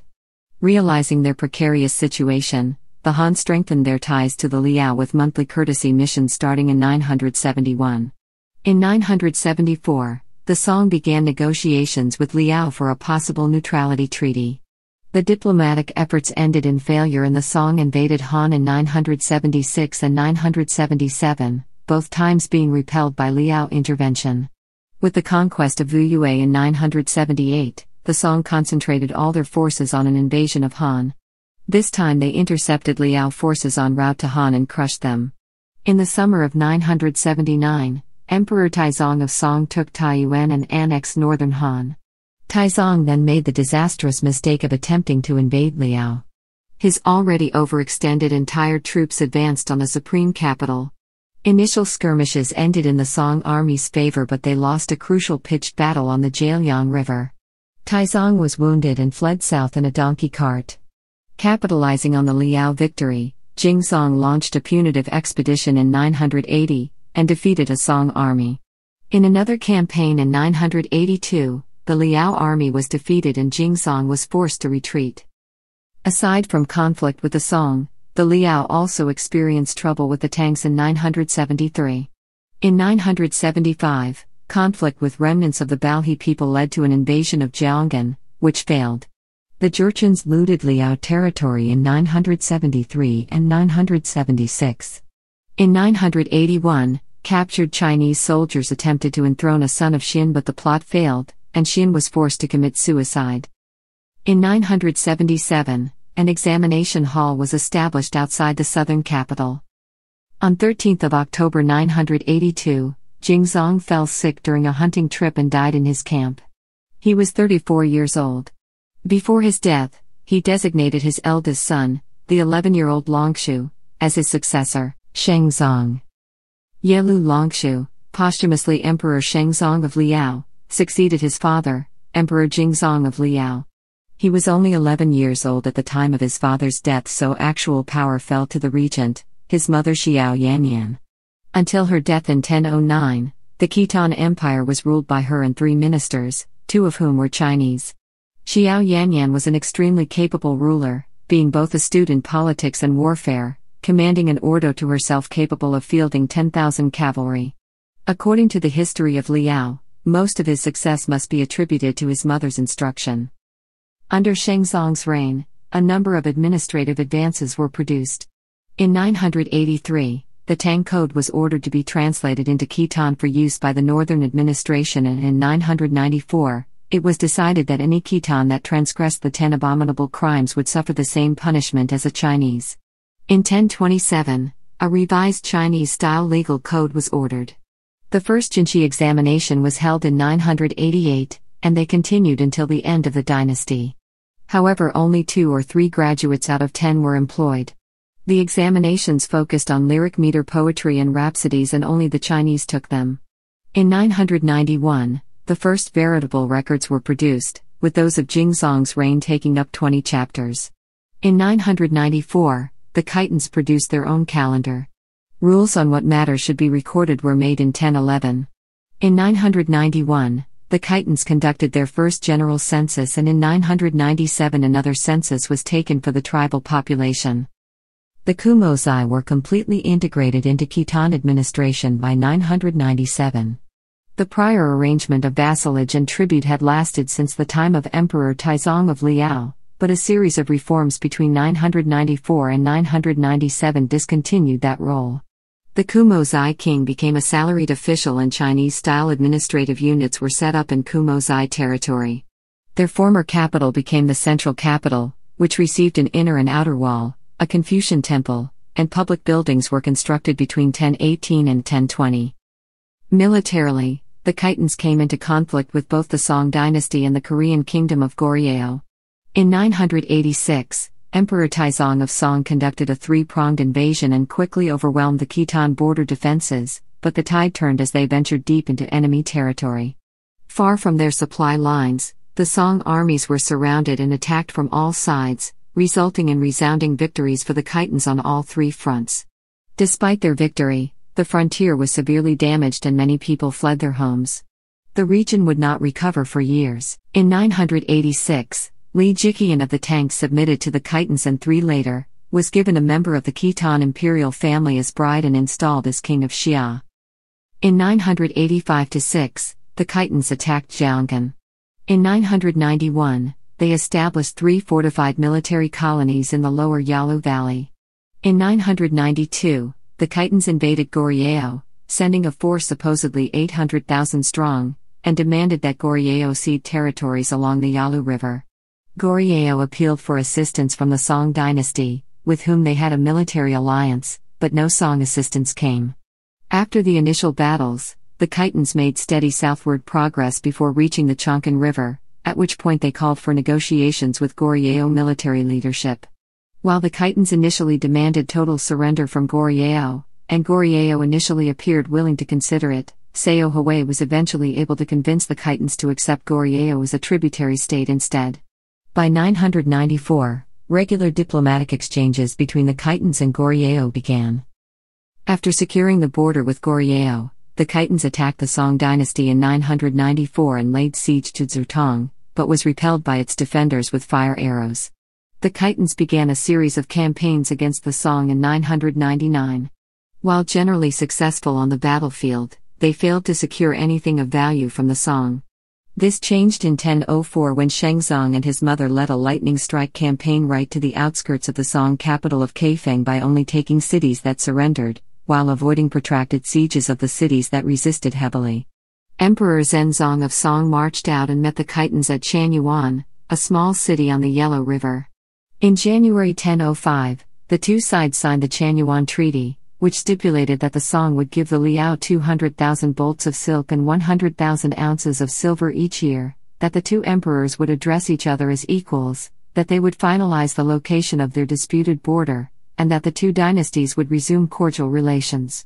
Realizing their precarious situation, the Han strengthened their ties to the Liao with monthly courtesy missions starting in 971. In 974, the Song began negotiations with Liao for a possible neutrality treaty. The diplomatic efforts ended in failure and the Song invaded Han in 976 and 977, both times being repelled by Liao intervention. With the conquest of Wuyue in 978, the Song concentrated all their forces on an invasion of Han. This time they intercepted Liao forces en route to Han and crushed them. In the summer of 979, Emperor Taizong of Song took Taiyuan and annexed northern Han. Taizong then made the disastrous mistake of attempting to invade Liao. His already overextended and tired troops advanced on the supreme capital. Initial skirmishes ended in the Song army's favor, but they lost a crucial pitched battle on the Jiaoliang River. Taizong was wounded and fled south in a donkey cart. Capitalizing on the Liao victory, Jingzong launched a punitive expedition in 980 and defeated a Song army. In another campaign in 982, the Liao army was defeated and Song was forced to retreat. Aside from conflict with the Song, the Liao also experienced trouble with the Tangs in 973. In 975, conflict with remnants of the Balhi people led to an invasion of Jiangan, which failed. The Jurchens looted Liao territory in 973 and 976. In 981, captured Chinese soldiers attempted to enthrone a son of Xin, but the plot failed, and Xin was forced to commit suicide. In 977, an examination hall was established outside the southern capital. On 13 October 982, Jingzong fell sick during a hunting trip and died in his camp. He was 34 years old. Before his death, he designated his eldest son, the 11-year-old Longshu, as his successor, Shengzong. Yelu Longshu, posthumously Emperor Shengzong of Liao, succeeded his father, Emperor Jingzong of Liao. He was only 11 years old at the time of his father's death, so actual power fell to the regent, his mother Xiao Yanyan. Until her death in 1009, the Khitan Empire was ruled by her and three ministers, two of whom were Chinese. Xiao Yanyan was an extremely capable ruler, being both astute in politics and warfare, commanding an ordo to herself capable of fielding 10,000 cavalry. According to the history of Liao, most of his success must be attributed to his mother's instruction. Under Shengzong's reign, a number of administrative advances were produced. In 983, the Tang Code was ordered to be translated into Khitan for use by the northern administration and in 994, it was decided that any Khitan that transgressed the ten abominable crimes would suffer the same punishment as a Chinese. In 1027, a revised Chinese-style legal code was ordered. The first Jinshi examination was held in 988, and they continued until the end of the dynasty. However, only two or three graduates out of ten were employed. The examinations focused on lyric meter poetry and rhapsodies, and only the Chinese took them. In 991, the first veritable records were produced, with those of Jingzong's reign taking up 20 chapters. In 994, the Khitans produced their own calendar, rules on what matters should be recorded were made in 1011. In 991, the Khitans conducted their first general census, and in 997, another census was taken for the tribal population. The Kumosai were completely integrated into Khitan administration by 997. The prior arrangement of vassalage and tribute had lasted since the time of Emperor Taizong of Liao, but a series of reforms between 994 and 997 discontinued that role. The Kumo Zai king became a salaried official and Chinese-style administrative units were set up in Kumo Zai territory. Their former capital became the central capital, which received an inner and outer wall, a Confucian temple, and public buildings were constructed between 1018 and 1020. Militarily, the Khitans came into conflict with both the Song dynasty and the Korean kingdom of Goryeo. In 986, Emperor Taizong of Song conducted a three pronged invasion and quickly overwhelmed the Khitan border defenses, but the tide turned as they ventured deep into enemy territory. Far from their supply lines, the Song armies were surrounded and attacked from all sides, resulting in resounding victories for the Khitans on all three fronts. Despite their victory, the frontier was severely damaged and many people fled their homes. The region would not recover for years. In 986, Li Jikian of the Tang submitted to the Khitans and three later, was given a member of the Khitan imperial family as bride and installed as king of Xia. In 985-6, the Khitans attacked Jiangan. In 991, they established three fortified military colonies in the lower Yalu Valley. In 992, the Khitans invaded Goryeo, sending a force supposedly 800,000 strong, and demanded that Goryeo cede territories along the Yalu River. Goryeo appealed for assistance from the Song dynasty, with whom they had a military alliance, but no Song assistance came. After the initial battles, the Khitans made steady southward progress before reaching the Chonkan River, at which point they called for negotiations with Goryeo military leadership. While the Khitans initially demanded total surrender from Goryeo, and Goryeo initially appeared willing to consider it, Seo Hwei was eventually able to convince the Khitans to accept Goryeo as a tributary state instead. By 994, regular diplomatic exchanges between the Khitans and Goryeo began. After securing the border with Goryeo, the Khitans attacked the Song dynasty in 994 and laid siege to Zhutong, but was repelled by its defenders with fire arrows. The Khitans began a series of campaigns against the Song in 999. While generally successful on the battlefield, they failed to secure anything of value from the Song. This changed in 1004 when Shengzong and his mother led a lightning strike campaign right to the outskirts of the Song capital of Kaifeng by only taking cities that surrendered, while avoiding protracted sieges of the cities that resisted heavily. Emperor Zhenzong of Song marched out and met the Khitans at Chanyuan, a small city on the Yellow River. In January 1005, the two sides signed the Chanyuan Treaty, which stipulated that the song would give the Liao 200,000 bolts of silk and 100,000 ounces of silver each year, that the two emperors would address each other as equals, that they would finalize the location of their disputed border, and that the two dynasties would resume cordial relations.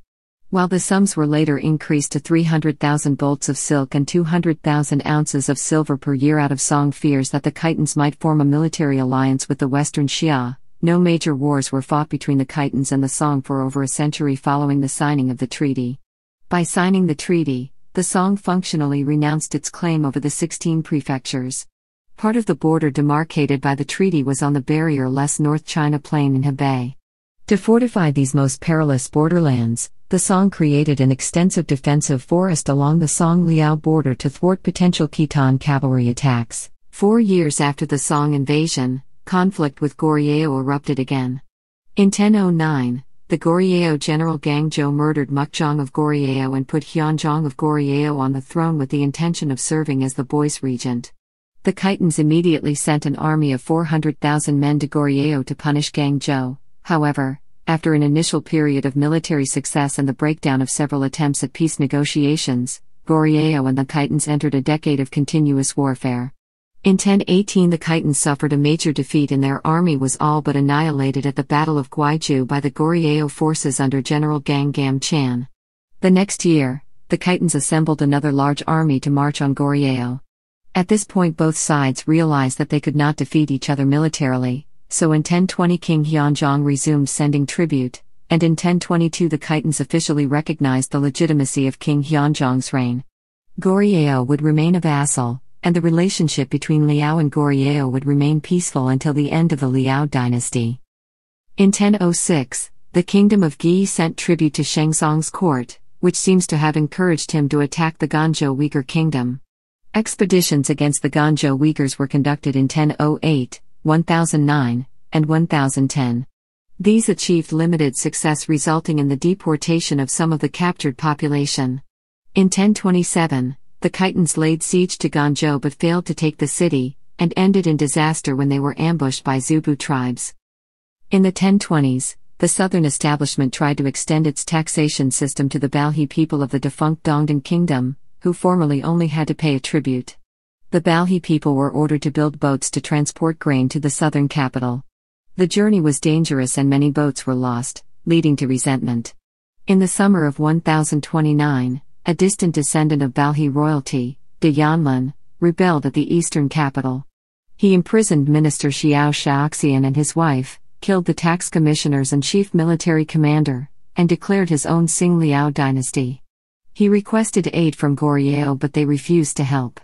While the sums were later increased to 300,000 bolts of silk and 200,000 ounces of silver per year out of Song fears that the Khitans might form a military alliance with the Western Shia, no major wars were fought between the Khitans and the Song for over a century following the signing of the treaty. By signing the treaty, the Song functionally renounced its claim over the 16 prefectures. Part of the border demarcated by the treaty was on the barrier-less North China Plain in Hebei. To fortify these most perilous borderlands, the Song created an extensive defensive forest along the Song-Liao border to thwart potential Khitan cavalry attacks. Four years after the Song invasion, conflict with Goryeo erupted again. In 1009, the Goryeo general Gang Jo murdered Mukjong of Goryeo and put Hyeonjong of Goryeo on the throne with the intention of serving as the boy's regent. The Khitans immediately sent an army of 400,000 men to Goryeo to punish Gang Jo. However, after an initial period of military success and the breakdown of several attempts at peace negotiations, Goryeo and the Khitans entered a decade of continuous warfare. In 1018 the Khitans suffered a major defeat and their army was all but annihilated at the Battle of Guizhou by the Goryeo forces under General Gangam Chan. The next year, the Khitans assembled another large army to march on Goryeo. At this point both sides realized that they could not defeat each other militarily, so in 1020 King Hyeonjong resumed sending tribute, and in 1022 the Khitans officially recognized the legitimacy of King Hyeonjong's reign. Goryeo would remain a vassal, and the relationship between Liao and Goryeo would remain peaceful until the end of the Liao dynasty. In 1006, the kingdom of Gui sent tribute to Shengzong's court, which seems to have encouraged him to attack the Ganzhou Uyghur kingdom. Expeditions against the Ganzhou Uyghurs were conducted in 1008, 1009, and 1010. These achieved limited success, resulting in the deportation of some of the captured population. In 1027, the Khitans laid siege to Ganzhou but failed to take the city, and ended in disaster when they were ambushed by Zubu tribes. In the 1020s, the southern establishment tried to extend its taxation system to the Balhi people of the defunct Dongdan kingdom, who formerly only had to pay a tribute. The Balhi people were ordered to build boats to transport grain to the southern capital. The journey was dangerous and many boats were lost, leading to resentment. In the summer of 1029, a distant descendant of Balhi royalty, de Yanlin, rebelled at the eastern capital. He imprisoned Minister Xiao Shaoxian and his wife, killed the tax commissioners and chief military commander, and declared his own Sing Liao dynasty. He requested aid from Goryeo but they refused to help.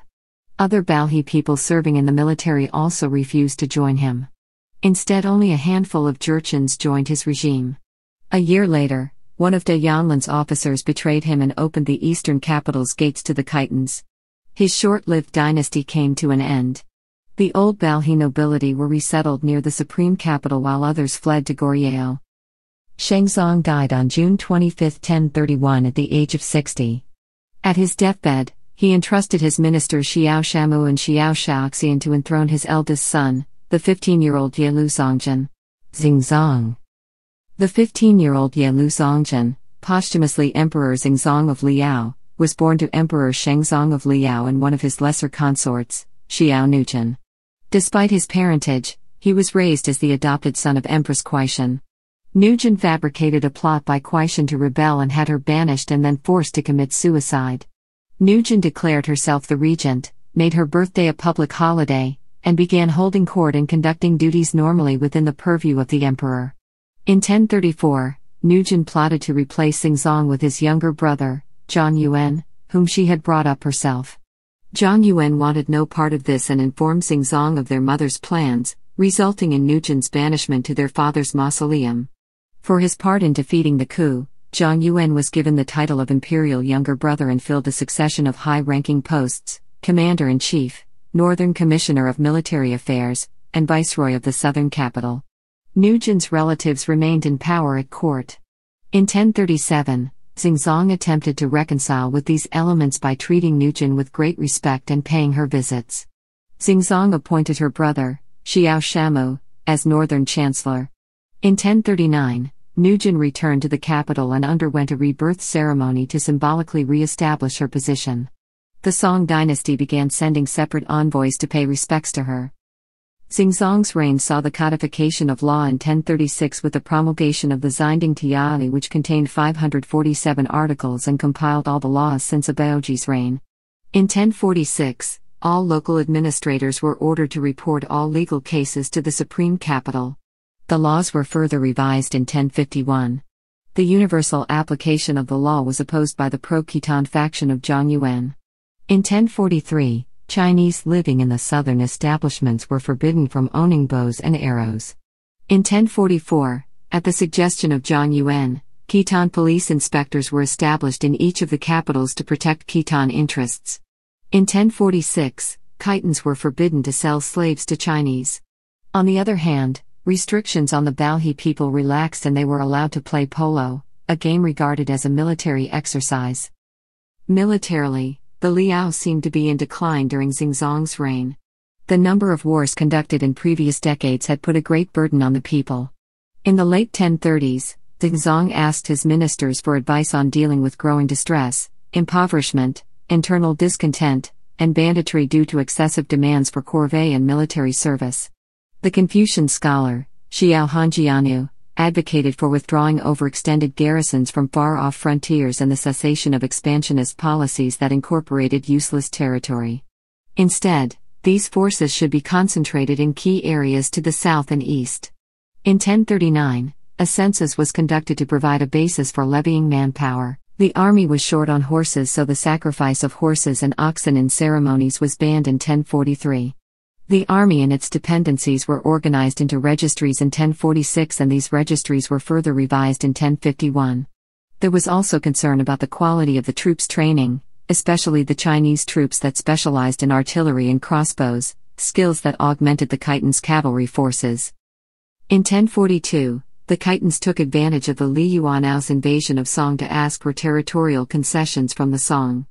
Other Balhi people serving in the military also refused to join him. Instead, only a handful of Jurchens joined his regime. A year later, one of de Yanlin's officers betrayed him and opened the eastern capital's gates to the Khitans. His short lived dynasty came to an end. The old Balhi nobility were resettled near the supreme capital while others fled to Goryeo. Shengzong died on June 25, 1031, at the age of 60. At his deathbed, he entrusted his ministers Xiao Shamu and Xiao Shaoxian to enthrone his eldest son, the 15 year old Ye Lu Zongjin. Xingzong. The 15 year old Yanlu Zongjin, posthumously Emperor Xingzong of Liao, was born to Emperor Shengzong of Liao and one of his lesser consorts, Xiao Nujin. Despite his parentage, he was raised as the adopted son of Empress Kuaishan. Nugent fabricated a plot by Kuaishan to rebel and had her banished and then forced to commit suicide. Nugent declared herself the regent, made her birthday a public holiday, and began holding court and conducting duties normally within the purview of the emperor. In 1034, Nugent plotted to replace Xingzong with his younger brother, Zhang Yuan, whom she had brought up herself. Zhang Yuan wanted no part of this and informed Xingzong of their mother's plans, resulting in Nugent's banishment to their father's mausoleum. For his part in defeating the coup, Zhang Yuan was given the title of imperial younger brother and filled a succession of high-ranking posts, commander-in-chief, northern commissioner of military affairs, and viceroy of the southern capital. Nugent's relatives remained in power at court. In 1037, Xingzong attempted to reconcile with these elements by treating Nugent with great respect and paying her visits. Xingzong appointed her brother, Xiao Shamu, as northern chancellor. In 1039, Nugent returned to the capital and underwent a rebirth ceremony to symbolically re establish her position. The Song dynasty began sending separate envoys to pay respects to her. Xingzong's reign saw the codification of law in 1036 with the promulgation of the Zinding Tiali, which contained 547 articles and compiled all the laws since Abaoji's reign. In 1046, all local administrators were ordered to report all legal cases to the supreme capital. The laws were further revised in 1051. The universal application of the law was opposed by the pro Khitan faction of Zhang Yuan. In 1043, Chinese living in the southern establishments were forbidden from owning bows and arrows. In 1044, at the suggestion of Zhang Yuan, Khitan police inspectors were established in each of the capitals to protect Khitan interests. In 1046, Khitans were forbidden to sell slaves to Chinese. On the other hand, restrictions on the Balhi people relaxed and they were allowed to play polo, a game regarded as a military exercise. Militarily, the Liao seemed to be in decline during Xingzong's reign. The number of wars conducted in previous decades had put a great burden on the people. In the late 1030s, Xingzong asked his ministers for advice on dealing with growing distress, impoverishment, internal discontent, and banditry due to excessive demands for corvée and military service. The Confucian scholar, Xiao Hanjianu, advocated for withdrawing overextended garrisons from far off frontiers and the cessation of expansionist policies that incorporated useless territory. Instead, these forces should be concentrated in key areas to the south and east. In 1039, a census was conducted to provide a basis for levying manpower. The army was short on horses, so the sacrifice of horses and oxen in ceremonies was banned in 1043. The army and its dependencies were organized into registries in 1046 and these registries were further revised in 1051. There was also concern about the quality of the troops' training, especially the Chinese troops that specialized in artillery and crossbows, skills that augmented the Khitan's cavalry forces. In 1042, the Khitans took advantage of the Li Yuanhao's invasion of Song to ask for territorial concessions from the Song.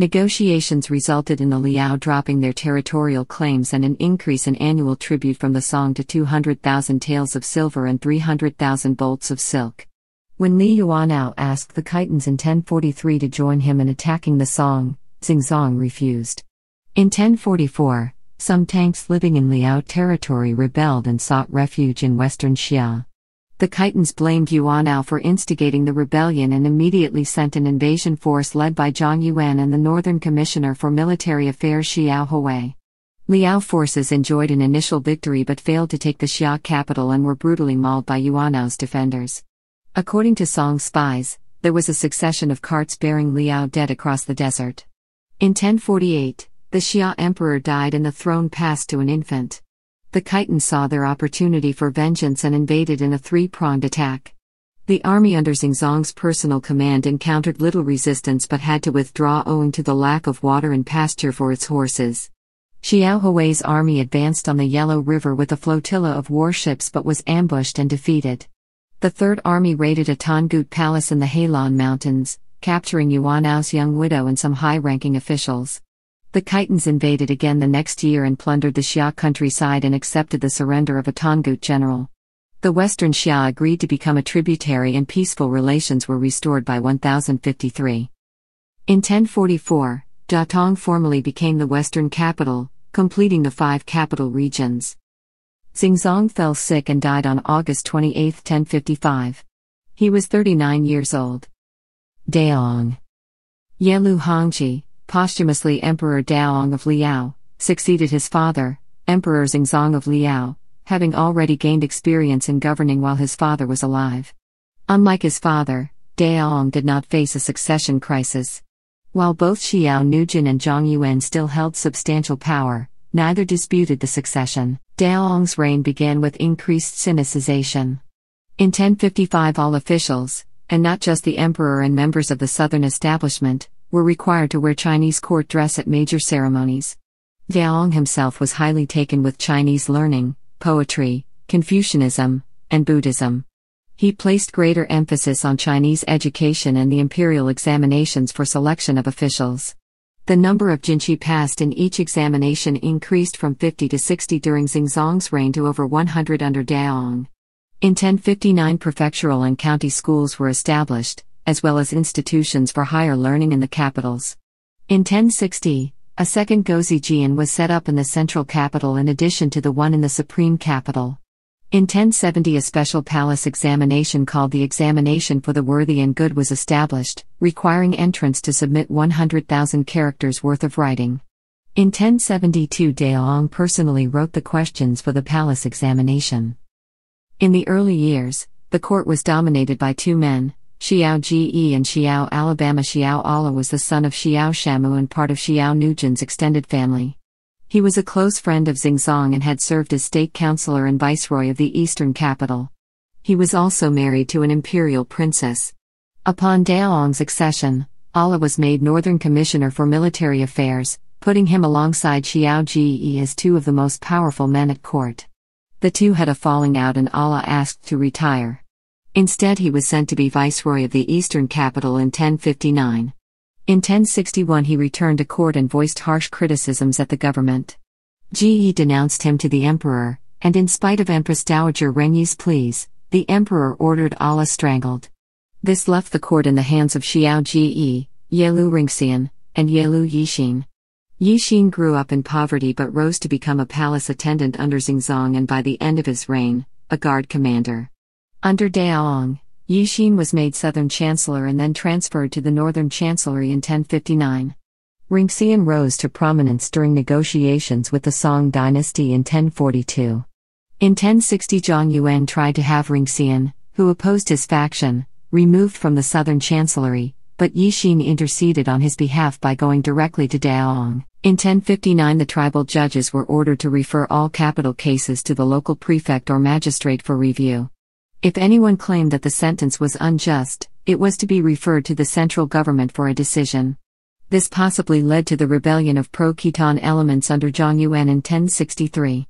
Negotiations resulted in the Liao dropping their territorial claims and an increase in annual tribute from the Song to 200,000 taels of silver and 300,000 bolts of silk. When Li Yuanao asked the Khitans in 1043 to join him in attacking the Song, Xingzong refused. In 1044, some Tanks living in Liao territory rebelled and sought refuge in western Xia. The Khitans blamed Yuan Ao for instigating the rebellion and immediately sent an invasion force led by Zhang Yuan and the Northern Commissioner for Military Affairs Xiao Hui. Liao forces enjoyed an initial victory but failed to take the Xia capital and were brutally mauled by Yuan Ao's defenders. According to Song's spies, there was a succession of carts bearing Liao dead across the desert. In 1048, the Xia emperor died and the throne passed to an infant the Khitan saw their opportunity for vengeance and invaded in a three pronged attack. The army under Xingzong's personal command encountered little resistance but had to withdraw owing to the lack of water and pasture for its horses. Xiahou Wei's army advanced on the Yellow River with a flotilla of warships but was ambushed and defeated. The Third Army raided a Tangut palace in the Heilan Mountains, capturing Yuan Ao's young widow and some high ranking officials. The Khitans invaded again the next year and plundered the Xia countryside and accepted the surrender of a Tongut general. The Western Xia agreed to become a tributary and peaceful relations were restored by 1053. In 1044, Datong formally became the western capital, completing the five capital regions. Xingzong fell sick and died on August 28, 1055. He was 39 years old. Daong. Yelu Hongji, posthumously Emperor Daoong of Liao, succeeded his father, Emperor Xingzong of Liao, having already gained experience in governing while his father was alive. Unlike his father, Daoong did not face a succession crisis. While both Xiao Nujin and Zhang Yuan still held substantial power, neither disputed the succession. Daoong's reign began with increased Sinicization. In 1055 all officials, and not just the emperor and members of the southern establishment, were required to wear Chinese court dress at major ceremonies. Liaong himself was highly taken with Chinese learning, poetry, Confucianism, and Buddhism. He placed greater emphasis on Chinese education and the imperial examinations for selection of officials. The number of Jinchi passed in each examination increased from 50 to 60 during Xingzong's reign to over 100 under Daong. In 1059 prefectural and county schools were established, as well as institutions for higher learning in the capitals. In 1060, a second Gosegian was set up in the central capital in addition to the one in the supreme capital. In 1070, a special palace examination called the Examination for the Worthy and Good was established, requiring entrants to submit 100,000 characters worth of writing. In 1072, De personally wrote the questions for the palace examination. In the early years, the court was dominated by two men, Xiao Ge and Xiao Alabama Xiao Allah was the son of Xiao Shamu and part of Xiao Nujin's extended family. He was a close friend of Xingzong and had served as state councillor and viceroy of the eastern capital. He was also married to an imperial princess. Upon Daoong's accession, Allah was made Northern Commissioner for Military Affairs, putting him alongside Xiao Ge as two of the most powerful men at court. The two had a falling out and Allah asked to retire. Instead, he was sent to be viceroy of the eastern capital in 1059. In 1061, he returned to court and voiced harsh criticisms at the government. Ge denounced him to the emperor, and in spite of Empress Dowager Renyi's pleas, the emperor ordered Allah strangled. This left the court in the hands of Xiao Ge, Yelu Ringxian, and Yelu Yixin. Yixin grew up in poverty but rose to become a palace attendant under Xingzong and by the end of his reign, a guard commander. Under Daoong, Yishin was made Southern Chancellor and then transferred to the Northern Chancellery in 1059. Ringxian rose to prominence during negotiations with the Song dynasty in 1042. In 1060 Zhang Yuan tried to have Ringxian, who opposed his faction, removed from the Southern Chancellery, but Yishin interceded on his behalf by going directly to Daoong. In 1059 the tribal judges were ordered to refer all capital cases to the local prefect or magistrate for review. If anyone claimed that the sentence was unjust, it was to be referred to the central government for a decision. This possibly led to the rebellion of pro Khitan elements under Zhang Yuan in 1063.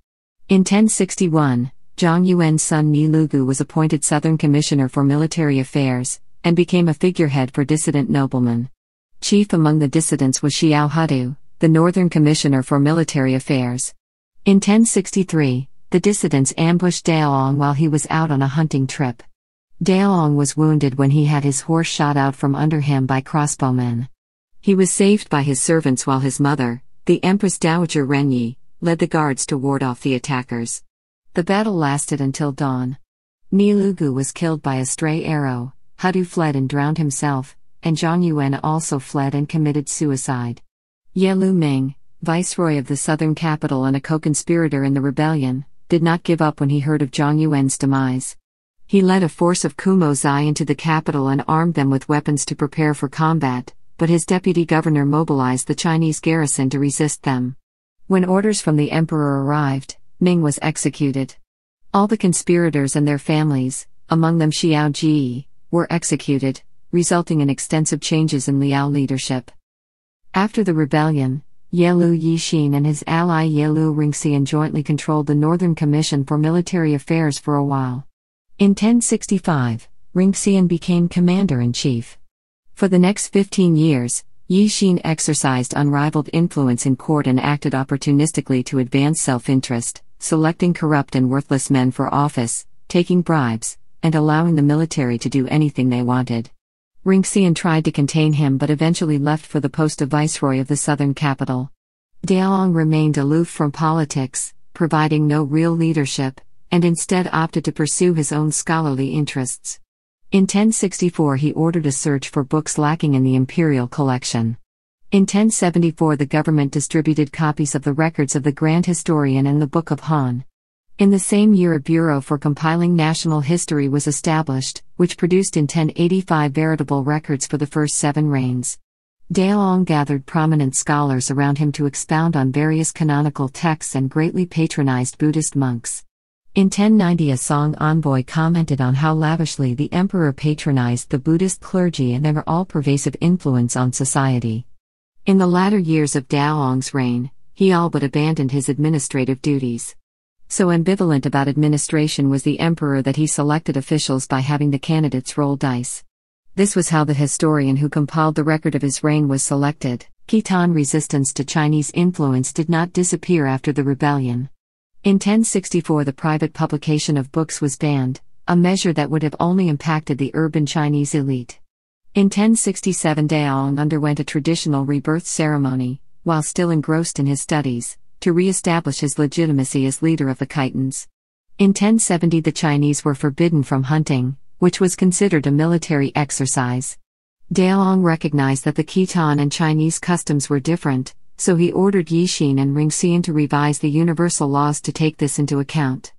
In 1061, Zhang Yuan's son Ni Lugu was appointed Southern Commissioner for Military Affairs, and became a figurehead for dissident noblemen. Chief among the dissidents was Xiao Hadu, the Northern Commissioner for Military Affairs. In 1063, the dissidents ambushed Daeong while he was out on a hunting trip. Daeong was wounded when he had his horse shot out from under him by crossbowmen. He was saved by his servants while his mother, the Empress Dowager Renyi, led the guards to ward off the attackers. The battle lasted until dawn. Nilugu was killed by a stray arrow, Hadu fled and drowned himself, and Zhang Yuan also fled and committed suicide. Ye Lu Ming, viceroy of the southern capital and a co-conspirator in the rebellion, did not give up when he heard of Zhang Yuan's demise. He led a force of Kumozai into the capital and armed them with weapons to prepare for combat, but his deputy governor mobilized the Chinese garrison to resist them. When orders from the emperor arrived, Ming was executed. All the conspirators and their families, among them Xiao Ji, were executed, resulting in extensive changes in Liao leadership. After the rebellion, Yelu Yixin and his ally Yelu Ringxian jointly controlled the Northern Commission for Military Affairs for a while. In 1065, Ringxian became commander in chief. For the next 15 years, Yixin exercised unrivaled influence in court and acted opportunistically to advance self interest, selecting corrupt and worthless men for office, taking bribes, and allowing the military to do anything they wanted. Ringxian tried to contain him but eventually left for the post of viceroy of the southern capital. Daolong remained aloof from politics, providing no real leadership, and instead opted to pursue his own scholarly interests. In 1064, he ordered a search for books lacking in the imperial collection. In 1074, the government distributed copies of the records of the Grand Historian and the Book of Han. In the same year, a Bureau for Compiling National History was established, which produced in 1085 veritable records for the first seven reigns. Daoong gathered prominent scholars around him to expound on various canonical texts and greatly patronized Buddhist monks. In 1090, a Song envoy commented on how lavishly the emperor patronized the Buddhist clergy and their all pervasive influence on society. In the latter years of Daolong's reign, he all but abandoned his administrative duties. So ambivalent about administration was the emperor that he selected officials by having the candidates roll dice. This was how the historian who compiled the record of his reign was selected. Khitan resistance to Chinese influence did not disappear after the rebellion. In 1064, the private publication of books was banned, a measure that would have only impacted the urban Chinese elite. In 1067, Daong underwent a traditional rebirth ceremony, while still engrossed in his studies to re establish his legitimacy as leader of the Khitans. In 1070, the Chinese were forbidden from hunting, which was considered a military exercise. Daolong recognized that the Khitan and Chinese customs were different, so he ordered Yixin and Ringxian to revise the universal laws to take this into account.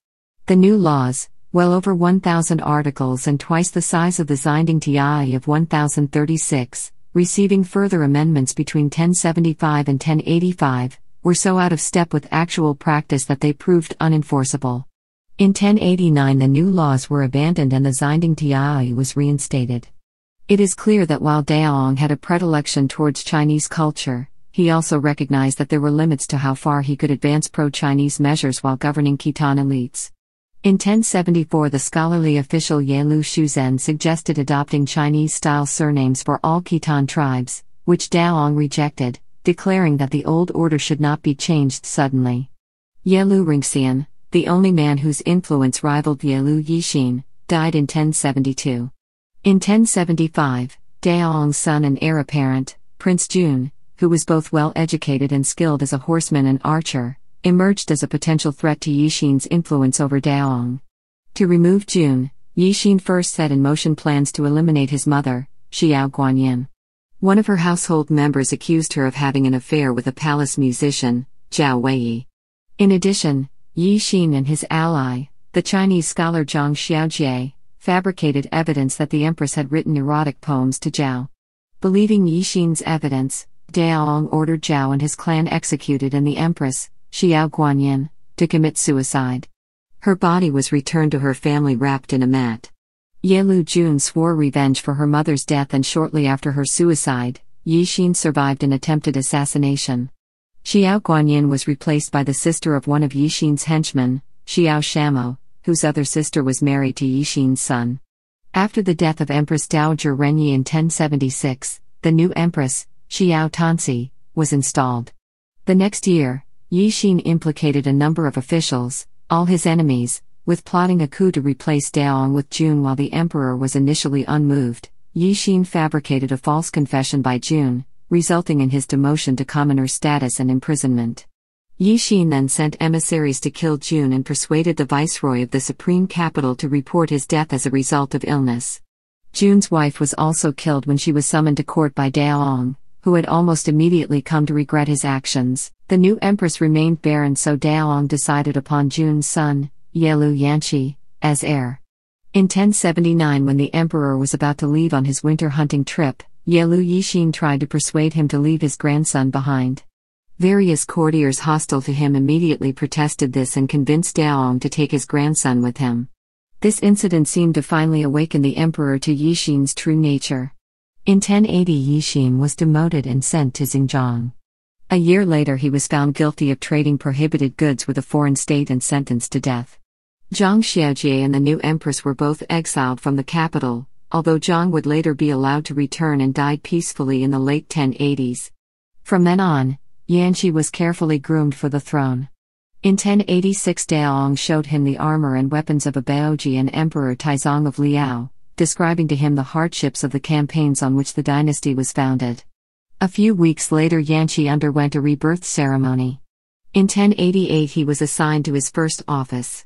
The new laws, well over 1,000 articles and twice the size of the Zinding Ti of 1036, receiving further amendments between 1075 and 1085, were so out of step with actual practice that they proved unenforceable. In 1089, the new laws were abandoned and the Zinding Tiai was reinstated. It is clear that while Daoong had a predilection towards Chinese culture, he also recognized that there were limits to how far he could advance pro Chinese measures while governing Khitan elites. In 1074, the scholarly official Yanlu Shuzhen suggested adopting Chinese style surnames for all Khitan tribes, which Daoong rejected, declaring that the old order should not be changed suddenly. Yelu Ringxian, the only man whose influence rivaled Yelu Yixin, died in 1072. In 1075, Daoong's son and heir apparent, Prince Jun, who was both well educated and skilled as a horseman and archer, emerged as a potential threat to Yixin's influence over Daoong. To remove Jun, Yixin first set in motion plans to eliminate his mother, Xiao Guanyin. One of her household members accused her of having an affair with a palace musician, Zhao Weiyi. In addition, Yi Xin and his ally, the Chinese scholar Zhang Xiaojie, fabricated evidence that the empress had written erotic poems to Zhao. Believing Yi Xin's evidence, Daoong ordered Zhao and his clan executed and the empress, Xiao Guanyin, to commit suicide. Her body was returned to her family wrapped in a mat. Yelu Jun swore revenge for her mother's death and shortly after her suicide, Yi Xin survived an attempted assassination. Xiao Guanyin was replaced by the sister of one of Yi Xin's henchmen, Xiao Shamo, whose other sister was married to Yi Xin's son. After the death of Empress Dowager Renyi in 1076, the new empress, Xiao Tansi, was installed. The next year, Yi Xin implicated a number of officials, all his enemies, with plotting a coup to replace Daoong with Jun while the emperor was initially unmoved. Yi fabricated a false confession by Jun, resulting in his demotion to commoner status and imprisonment. Yi then sent emissaries to kill Jun and persuaded the viceroy of the supreme capital to report his death as a result of illness. Jun's wife was also killed when she was summoned to court by Daoong, who had almost immediately come to regret his actions. The new empress remained barren so Daoong decided upon Jun's son, Yelu Yanchi, as heir. In 1079, when the emperor was about to leave on his winter hunting trip, Yelu Yixin tried to persuade him to leave his grandson behind. Various courtiers hostile to him immediately protested this and convinced Daong to take his grandson with him. This incident seemed to finally awaken the emperor to Yixin's true nature. In 1080, Yixin was demoted and sent to Xinjiang. A year later, he was found guilty of trading prohibited goods with a foreign state and sentenced to death. Zhang Xiaojie and the new empress were both exiled from the capital, although Zhang would later be allowed to return and died peacefully in the late 1080s. From then on, Yanxi was carefully groomed for the throne. In 1086 Daoong showed him the armor and weapons of a and emperor Taizong of Liao, describing to him the hardships of the campaigns on which the dynasty was founded. A few weeks later Yanxi underwent a rebirth ceremony. In 1088 he was assigned to his first office.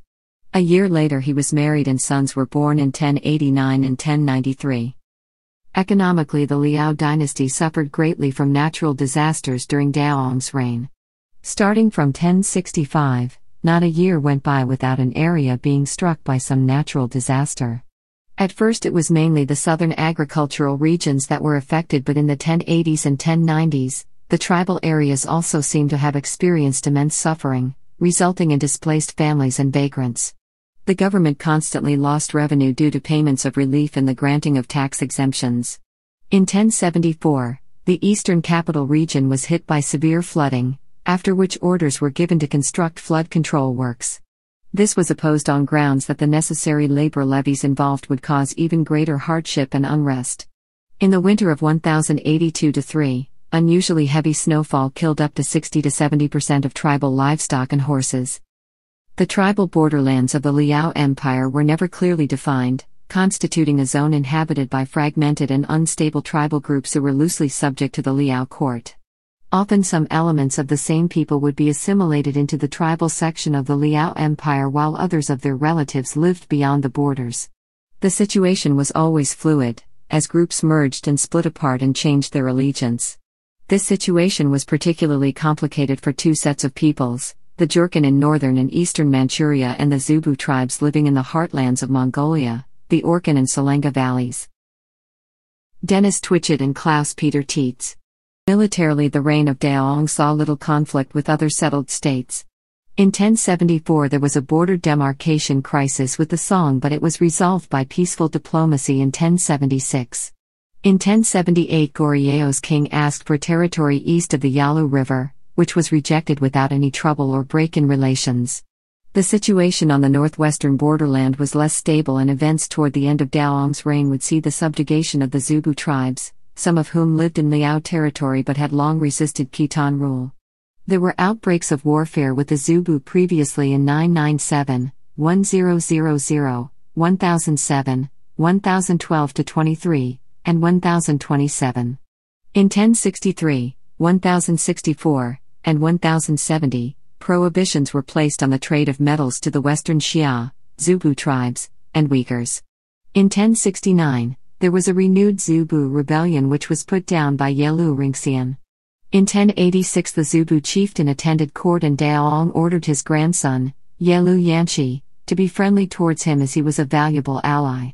A year later, he was married and sons were born in 1089 and 1093. Economically, the Liao dynasty suffered greatly from natural disasters during Daoang's reign. Starting from 1065, not a year went by without an area being struck by some natural disaster. At first, it was mainly the southern agricultural regions that were affected, but in the 1080s and 1090s, the tribal areas also seem to have experienced immense suffering, resulting in displaced families and vagrants the government constantly lost revenue due to payments of relief and the granting of tax exemptions. In 1074, the eastern capital region was hit by severe flooding, after which orders were given to construct flood control works. This was opposed on grounds that the necessary labor levies involved would cause even greater hardship and unrest. In the winter of 1082 3, unusually heavy snowfall killed up to 60 to 70% of tribal livestock and horses, the tribal borderlands of the Liao Empire were never clearly defined, constituting a zone inhabited by fragmented and unstable tribal groups who were loosely subject to the Liao court. Often some elements of the same people would be assimilated into the tribal section of the Liao Empire while others of their relatives lived beyond the borders. The situation was always fluid, as groups merged and split apart and changed their allegiance. This situation was particularly complicated for two sets of peoples the Jurchen in northern and eastern Manchuria and the Zubu tribes living in the heartlands of Mongolia, the Orkhon and Selenga valleys. Dennis Twitchett and Klaus Peter Tietz. Militarily, the reign of Daong saw little conflict with other settled states. In 1074, there was a border demarcation crisis with the Song, but it was resolved by peaceful diplomacy in 1076. In 1078, Goryeo's king asked for territory east of the Yalu River, which was rejected without any trouble or break in relations. The situation on the northwestern borderland was less stable, and events toward the end of Daoong's reign would see the subjugation of the Zubu tribes, some of whom lived in Liao territory but had long resisted Khitan rule. There were outbreaks of warfare with the Zubu previously in 997, 1000, 1007, 1012 23, and 1027. In 1063, 1064, and 1070, prohibitions were placed on the trade of metals to the western Shia, Zubu tribes, and Uyghurs. In 1069, there was a renewed Zubu rebellion which was put down by Yelu Ringxian. In 1086 the Zubu chieftain attended court and Daoong ordered his grandson, Yelu Yanchi, to be friendly towards him as he was a valuable ally.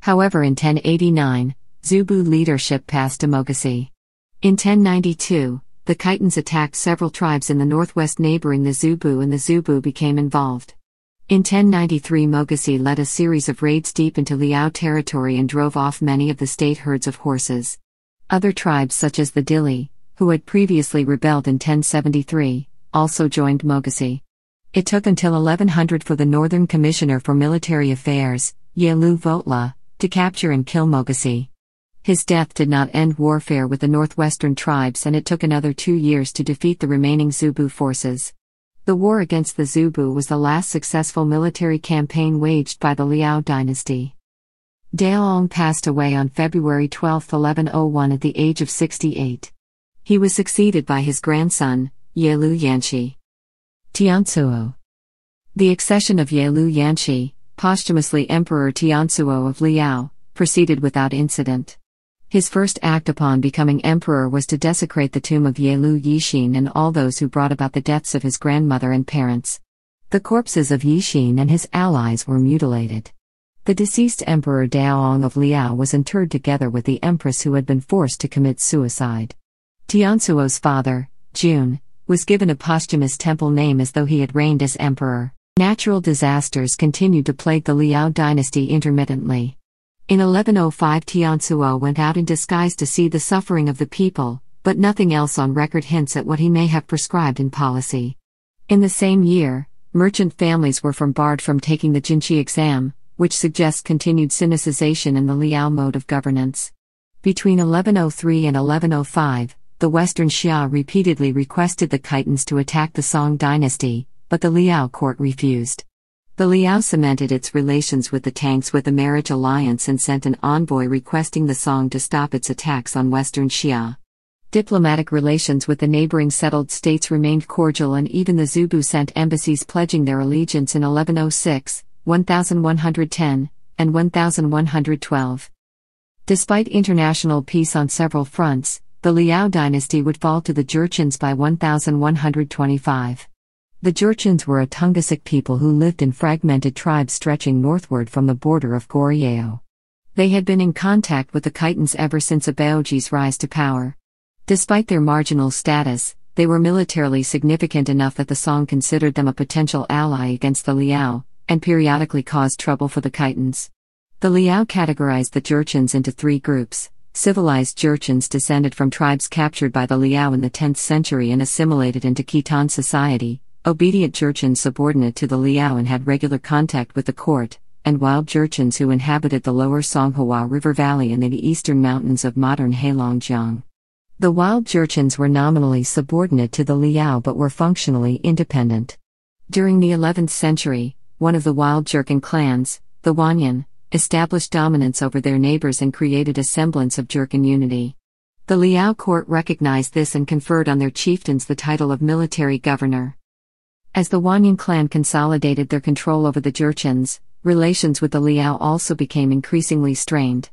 However in 1089, Zubu leadership passed to democracy. In 1092, the Khitans attacked several tribes in the northwest neighboring the Zubu and the Zubu became involved. In 1093 Moghasi led a series of raids deep into Liao territory and drove off many of the state herds of horses. Other tribes such as the Dili, who had previously rebelled in 1073, also joined Moghasi. It took until 1100 for the Northern Commissioner for Military Affairs, Yelu Votla, to capture and kill Moghasi. His death did not end warfare with the northwestern tribes and it took another two years to defeat the remaining Zubu forces. The war against the Zubu was the last successful military campaign waged by the Liao dynasty. Daolong passed away on February 12, 1101 at the age of 68. He was succeeded by his grandson, Yelu Yanshi. Tianzuo. The accession of Yelu Yanshi, posthumously Emperor Tianzuo of Liao, proceeded without incident. His first act upon becoming emperor was to desecrate the tomb of Yelu Yixin and all those who brought about the deaths of his grandmother and parents. The corpses of Yixin and his allies were mutilated. The deceased Emperor Daoong of Liao was interred together with the empress who had been forced to commit suicide. Tianzuo's father, Jun, was given a posthumous temple name as though he had reigned as emperor. Natural disasters continued to plague the Liao dynasty intermittently. In 1105 Tianzuo went out in disguise to see the suffering of the people, but nothing else on record hints at what he may have prescribed in policy. In the same year, merchant families were from barred from taking the Jinshi exam, which suggests continued sinicization in the Liao mode of governance. Between 1103 and 1105, the Western Xia repeatedly requested the Khitans to attack the Song dynasty, but the Liao court refused. The Liao cemented its relations with the Tanks with a marriage alliance and sent an envoy requesting the Song to stop its attacks on western Xia. Diplomatic relations with the neighboring settled states remained cordial and even the Zubu sent embassies pledging their allegiance in 1106, 1110, and 1112. Despite international peace on several fronts, the Liao dynasty would fall to the Jurchens by 1125. The Jurchens were a Tungusic people who lived in fragmented tribes stretching northward from the border of Goryeo. They had been in contact with the Khitans ever since Abaoji's rise to power. Despite their marginal status, they were militarily significant enough that the Song considered them a potential ally against the Liao, and periodically caused trouble for the Khitans. The Liao categorized the Jurchens into three groups civilized Jurchens descended from tribes captured by the Liao in the 10th century and assimilated into Khitan society, Obedient Jurchens subordinate to the Liao and had regular contact with the court, and wild Jurchens who inhabited the lower Songhua River Valley and the eastern mountains of modern Heilongjiang. The wild Jurchens were nominally subordinate to the Liao but were functionally independent. During the 11th century, one of the wild Jurchen clans, the Wanyan, established dominance over their neighbors and created a semblance of Jurchen unity. The Liao court recognized this and conferred on their chieftains the title of military governor. As the Wanyan clan consolidated their control over the Jurchens, relations with the Liao also became increasingly strained.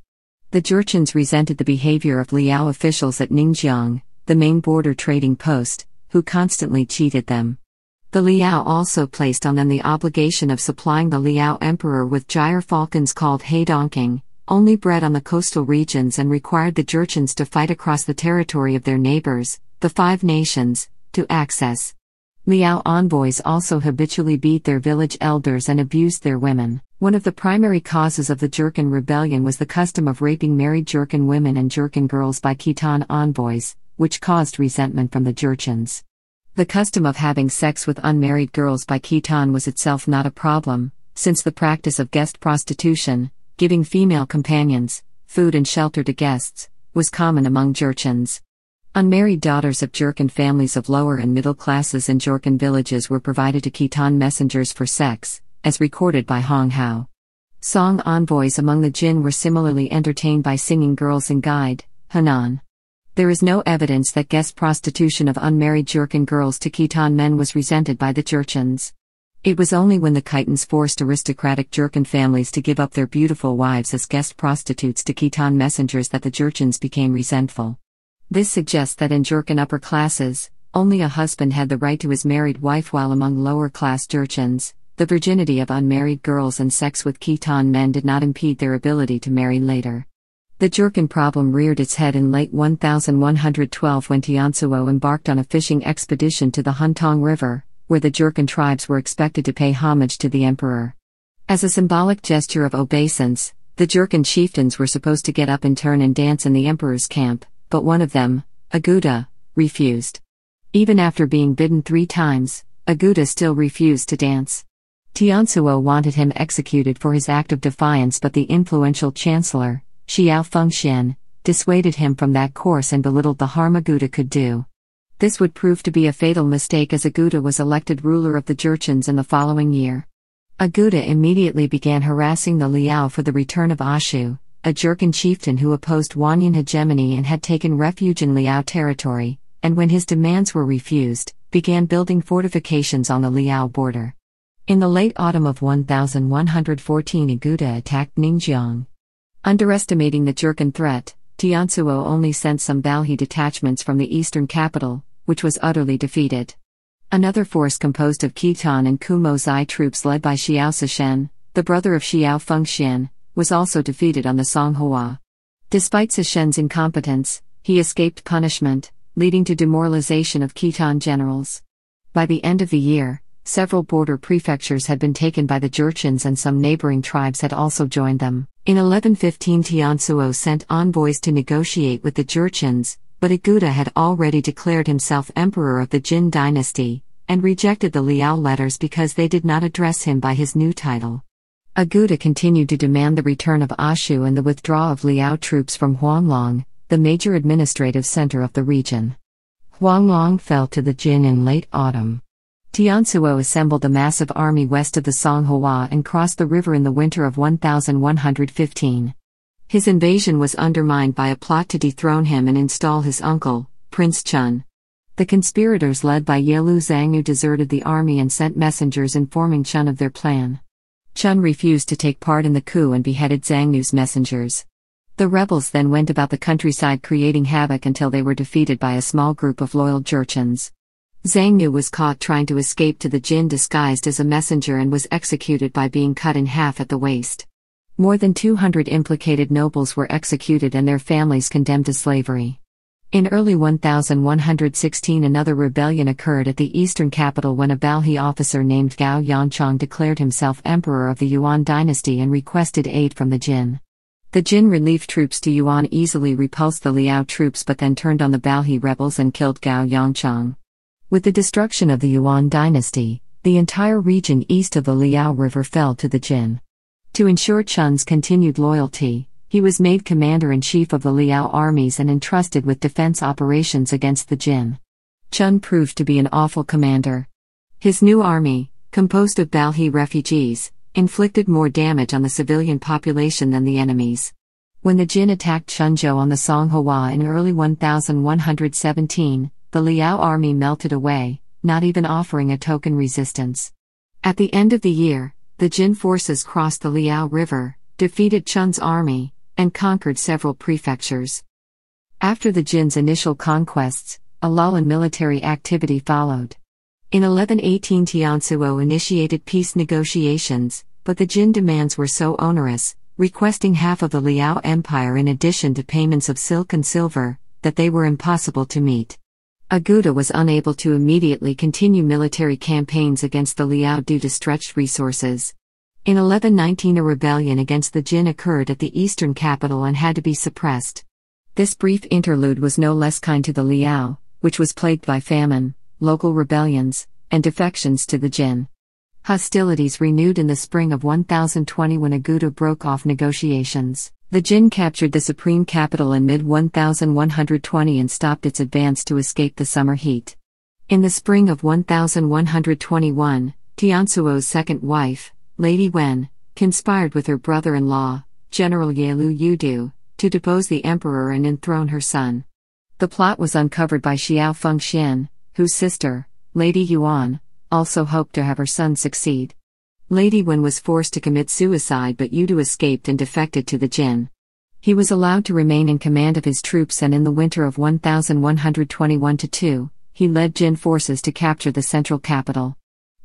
The Jurchens resented the behavior of Liao officials at Ningxiang, the main border trading post, who constantly cheated them. The Liao also placed on them the obligation of supplying the Liao emperor with gyre falcons called Heidongking, only bred on the coastal regions and required the Jurchens to fight across the territory of their neighbors, the Five Nations, to access. Liao envoys also habitually beat their village elders and abused their women. One of the primary causes of the Jurchen rebellion was the custom of raping married Jurchen women and Jurchen girls by Khitan envoys, which caused resentment from the Jurchens. The custom of having sex with unmarried girls by Khitan was itself not a problem, since the practice of guest prostitution, giving female companions, food and shelter to guests, was common among Jurchens. Unmarried daughters of Jurchen families of lower and middle classes in Jurchen villages were provided to Khitan messengers for sex, as recorded by Hong Hao. Song envoys among the Jin were similarly entertained by singing girls and guide, Hanan. There is no evidence that guest prostitution of unmarried Jurchen girls to Khitan men was resented by the Jurchens. It was only when the Khitans forced aristocratic Jurchen families to give up their beautiful wives as guest prostitutes to Khitan messengers that the Jurchens became resentful. This suggests that in Jurchen upper classes, only a husband had the right to his married wife, while among lower class Jurchens, the virginity of unmarried girls and sex with Khitan men did not impede their ability to marry later. The Jurchen problem reared its head in late 1112 when Tianzuo embarked on a fishing expedition to the Huntong River, where the Jurchen tribes were expected to pay homage to the emperor. As a symbolic gesture of obeisance, the Jurchen chieftains were supposed to get up in turn and dance in the emperor's camp but one of them, Aguda, refused. Even after being bidden three times, Aguda still refused to dance. Tiansuo wanted him executed for his act of defiance, but the influential chancellor, Xiao Fengxian, dissuaded him from that course and belittled the harm Aguda could do. This would prove to be a fatal mistake as Aguda was elected ruler of the Jurchens in the following year. Aguda immediately began harassing the Liao for the return of Ashu, a Jurchen chieftain who opposed Wanyan hegemony and had taken refuge in Liao territory, and when his demands were refused, began building fortifications on the Liao border. In the late autumn of 1114 Iguda attacked Ningxiang. Underestimating the Jurchen threat, Tianzuo only sent some Balhi detachments from the eastern capital, which was utterly defeated. Another force composed of Khitan and Kumo Zai troops led by Xiao Sishen, the brother of Xiao Fengxian, was also defeated on the Songhua. Despite Sishen's incompetence, he escaped punishment, leading to demoralization of Khitan generals. By the end of the year, several border prefectures had been taken by the Jurchens and some neighboring tribes had also joined them. In 1115 Tianzuo sent envoys to negotiate with the Jurchens, but Aguda had already declared himself emperor of the Jin dynasty, and rejected the Liao letters because they did not address him by his new title. Aguda continued to demand the return of Ashu and the withdrawal of Liao troops from Huanglong, the major administrative center of the region. Huanglong fell to the Jin in late autumn. Tianzuo assembled a massive army west of the Songhua and crossed the river in the winter of 1115. His invasion was undermined by a plot to dethrone him and install his uncle, Prince Chun. The conspirators led by Yelu Zhangyu, deserted the army and sent messengers informing Chun of their plan. Chun refused to take part in the coup and beheaded Zhang Nu's messengers. The rebels then went about the countryside creating havoc until they were defeated by a small group of loyal Jurchens. Nu was caught trying to escape to the Jin disguised as a messenger and was executed by being cut in half at the waist. More than 200 implicated nobles were executed and their families condemned to slavery. In early 1116 another rebellion occurred at the eastern capital when a Balhi officer named Gao Yanchang declared himself emperor of the Yuan dynasty and requested aid from the Jin. The Jin relief troops to Yuan easily repulsed the Liao troops but then turned on the Balhi rebels and killed Gao Yanchang. With the destruction of the Yuan dynasty, the entire region east of the Liao River fell to the Jin. To ensure Chun's continued loyalty, he was made commander in chief of the Liao armies and entrusted with defense operations against the Jin. Chun proved to be an awful commander. His new army, composed of Balhi refugees, inflicted more damage on the civilian population than the enemies. When the Jin attacked Chunzhou on the Songhua in early 1117, the Liao army melted away, not even offering a token resistance. At the end of the year, the Jin forces crossed the Liao River, defeated Chun's army, and conquered several prefectures. After the Jin's initial conquests, a lull in military activity followed. In 1118 Tianzuo initiated peace negotiations, but the Jin demands were so onerous, requesting half of the Liao Empire in addition to payments of silk and silver, that they were impossible to meet. Aguda was unable to immediately continue military campaigns against the Liao due to stretched resources. In 1119, a rebellion against the Jin occurred at the eastern capital and had to be suppressed. This brief interlude was no less kind to the Liao, which was plagued by famine, local rebellions, and defections to the Jin. Hostilities renewed in the spring of 1020 when Aguda broke off negotiations. The Jin captured the supreme capital in mid 1120 and stopped its advance to escape the summer heat. In the spring of 1121, Tianzuo's second wife, Lady Wen, conspired with her brother in law, General Yelu Yudu, to depose the emperor and enthrone her son. The plot was uncovered by Xiao Feng Xian, whose sister, Lady Yuan, also hoped to have her son succeed. Lady Wen was forced to commit suicide, but Yudu escaped and defected to the Jin. He was allowed to remain in command of his troops, and in the winter of 1121 2, he led Jin forces to capture the central capital.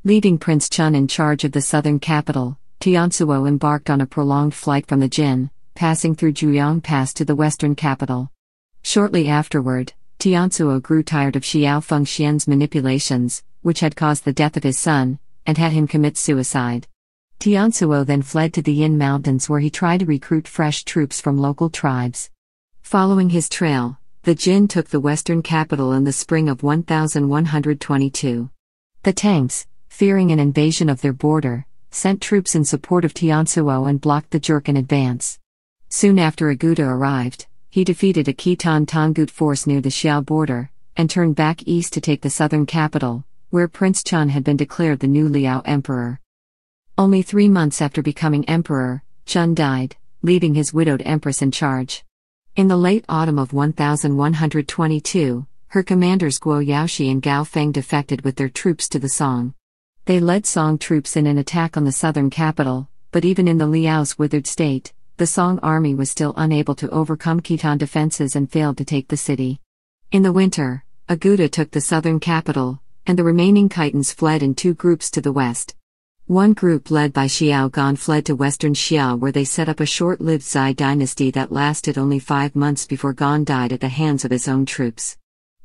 Leaving Prince Chun in charge of the southern capital, Tianzuo embarked on a prolonged flight from the Jin, passing through Juyang Pass to the western capital. Shortly afterward, Tianzuo grew tired of Xiao Xian's manipulations, which had caused the death of his son, and had him commit suicide. Tianzuo then fled to the Yin Mountains where he tried to recruit fresh troops from local tribes. Following his trail, the Jin took the western capital in the spring of 1122. The tanks, fearing an invasion of their border, sent troops in support of Tianzuo and blocked the Jurchen advance. Soon after Aguda arrived, he defeated a Khitan Tangut force near the Xiao border, and turned back east to take the southern capital, where Prince Chun had been declared the new Liao emperor. Only three months after becoming emperor, Chun died, leaving his widowed empress in charge. In the late autumn of 1122, her commanders Guo Yaoxi and Gao Feng defected with their troops to the Song. They led Song troops in an attack on the southern capital, but even in the Liao's withered state, the Song army was still unable to overcome Khitan defenses and failed to take the city. In the winter, Aguda took the southern capital, and the remaining Khitans fled in two groups to the west. One group led by Xiao Gan fled to western Xia where they set up a short-lived Xi dynasty that lasted only five months before Gan died at the hands of his own troops.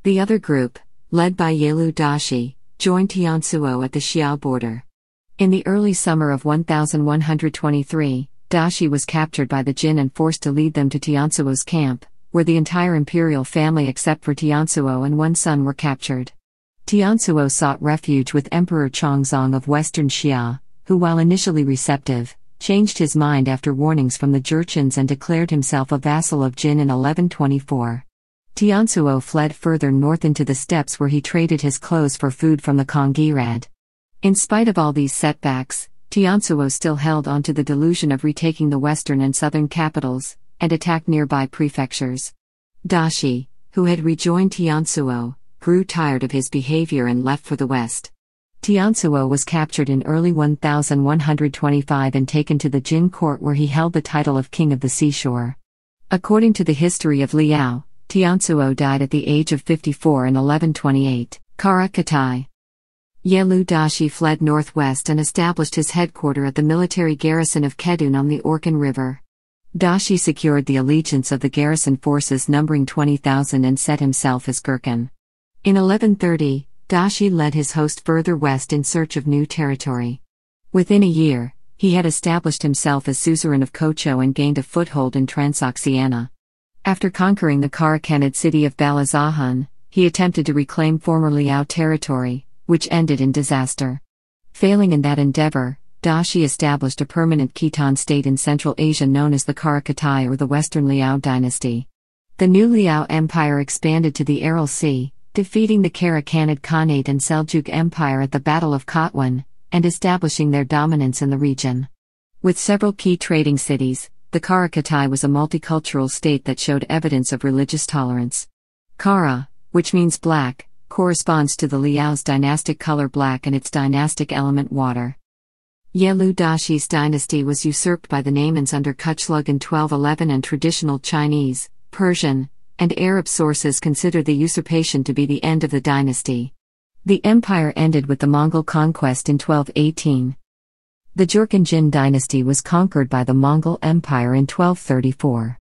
The other group, led by Yelu Dashi, joined Tianzuo at the Xiao border. In the early summer of 1123, Dashi was captured by the Jin and forced to lead them to Tianzuo's camp, where the entire imperial family except for Tianzuo and one son were captured. Tianzuo sought refuge with Emperor Chongzong of Western Xia, who while initially receptive, changed his mind after warnings from the Jurchens and declared himself a vassal of Jin in 1124. Tiansuo fled further north into the steppes where he traded his clothes for food from the Kongirad. In spite of all these setbacks, Tiansuo still held on to the delusion of retaking the western and southern capitals, and attacked nearby prefectures. Dashi, who had rejoined Tiansuo, grew tired of his behavior and left for the west. Tiansuo was captured in early 1125 and taken to the Jin court where he held the title of King of the Seashore. According to the history of Liao, Tiansuo died at the age of 54 in 1128, Kara Katai. Yelu Dashi fled northwest and established his headquarters at the military garrison of Kedun on the Orkhon River. Dashi secured the allegiance of the garrison forces numbering 20,000 and set himself as Gurkhan. In 1130, Dashi led his host further west in search of new territory. Within a year, he had established himself as suzerain of Kocho and gained a foothold in Transoxiana. After conquering the Karakhanid city of Balazahan, he attempted to reclaim former Liao territory, which ended in disaster. Failing in that endeavor, Dashi established a permanent Khitan state in Central Asia known as the Karakatai or the Western Liao dynasty. The new Liao Empire expanded to the Aral Sea, defeating the Karakhanid Khanate and Seljuk Empire at the Battle of Khatwan, and establishing their dominance in the region. With several key trading cities, the Karakatai was a multicultural state that showed evidence of religious tolerance. Kara, which means black, corresponds to the Liao's dynastic color black and its dynastic element water. Yelu Dashi's dynasty was usurped by the Naimans under Kuchlug in 1211 and traditional Chinese, Persian, and Arab sources consider the usurpation to be the end of the dynasty. The empire ended with the Mongol conquest in 1218. The Jurchen Jin dynasty was conquered by the Mongol Empire in 1234.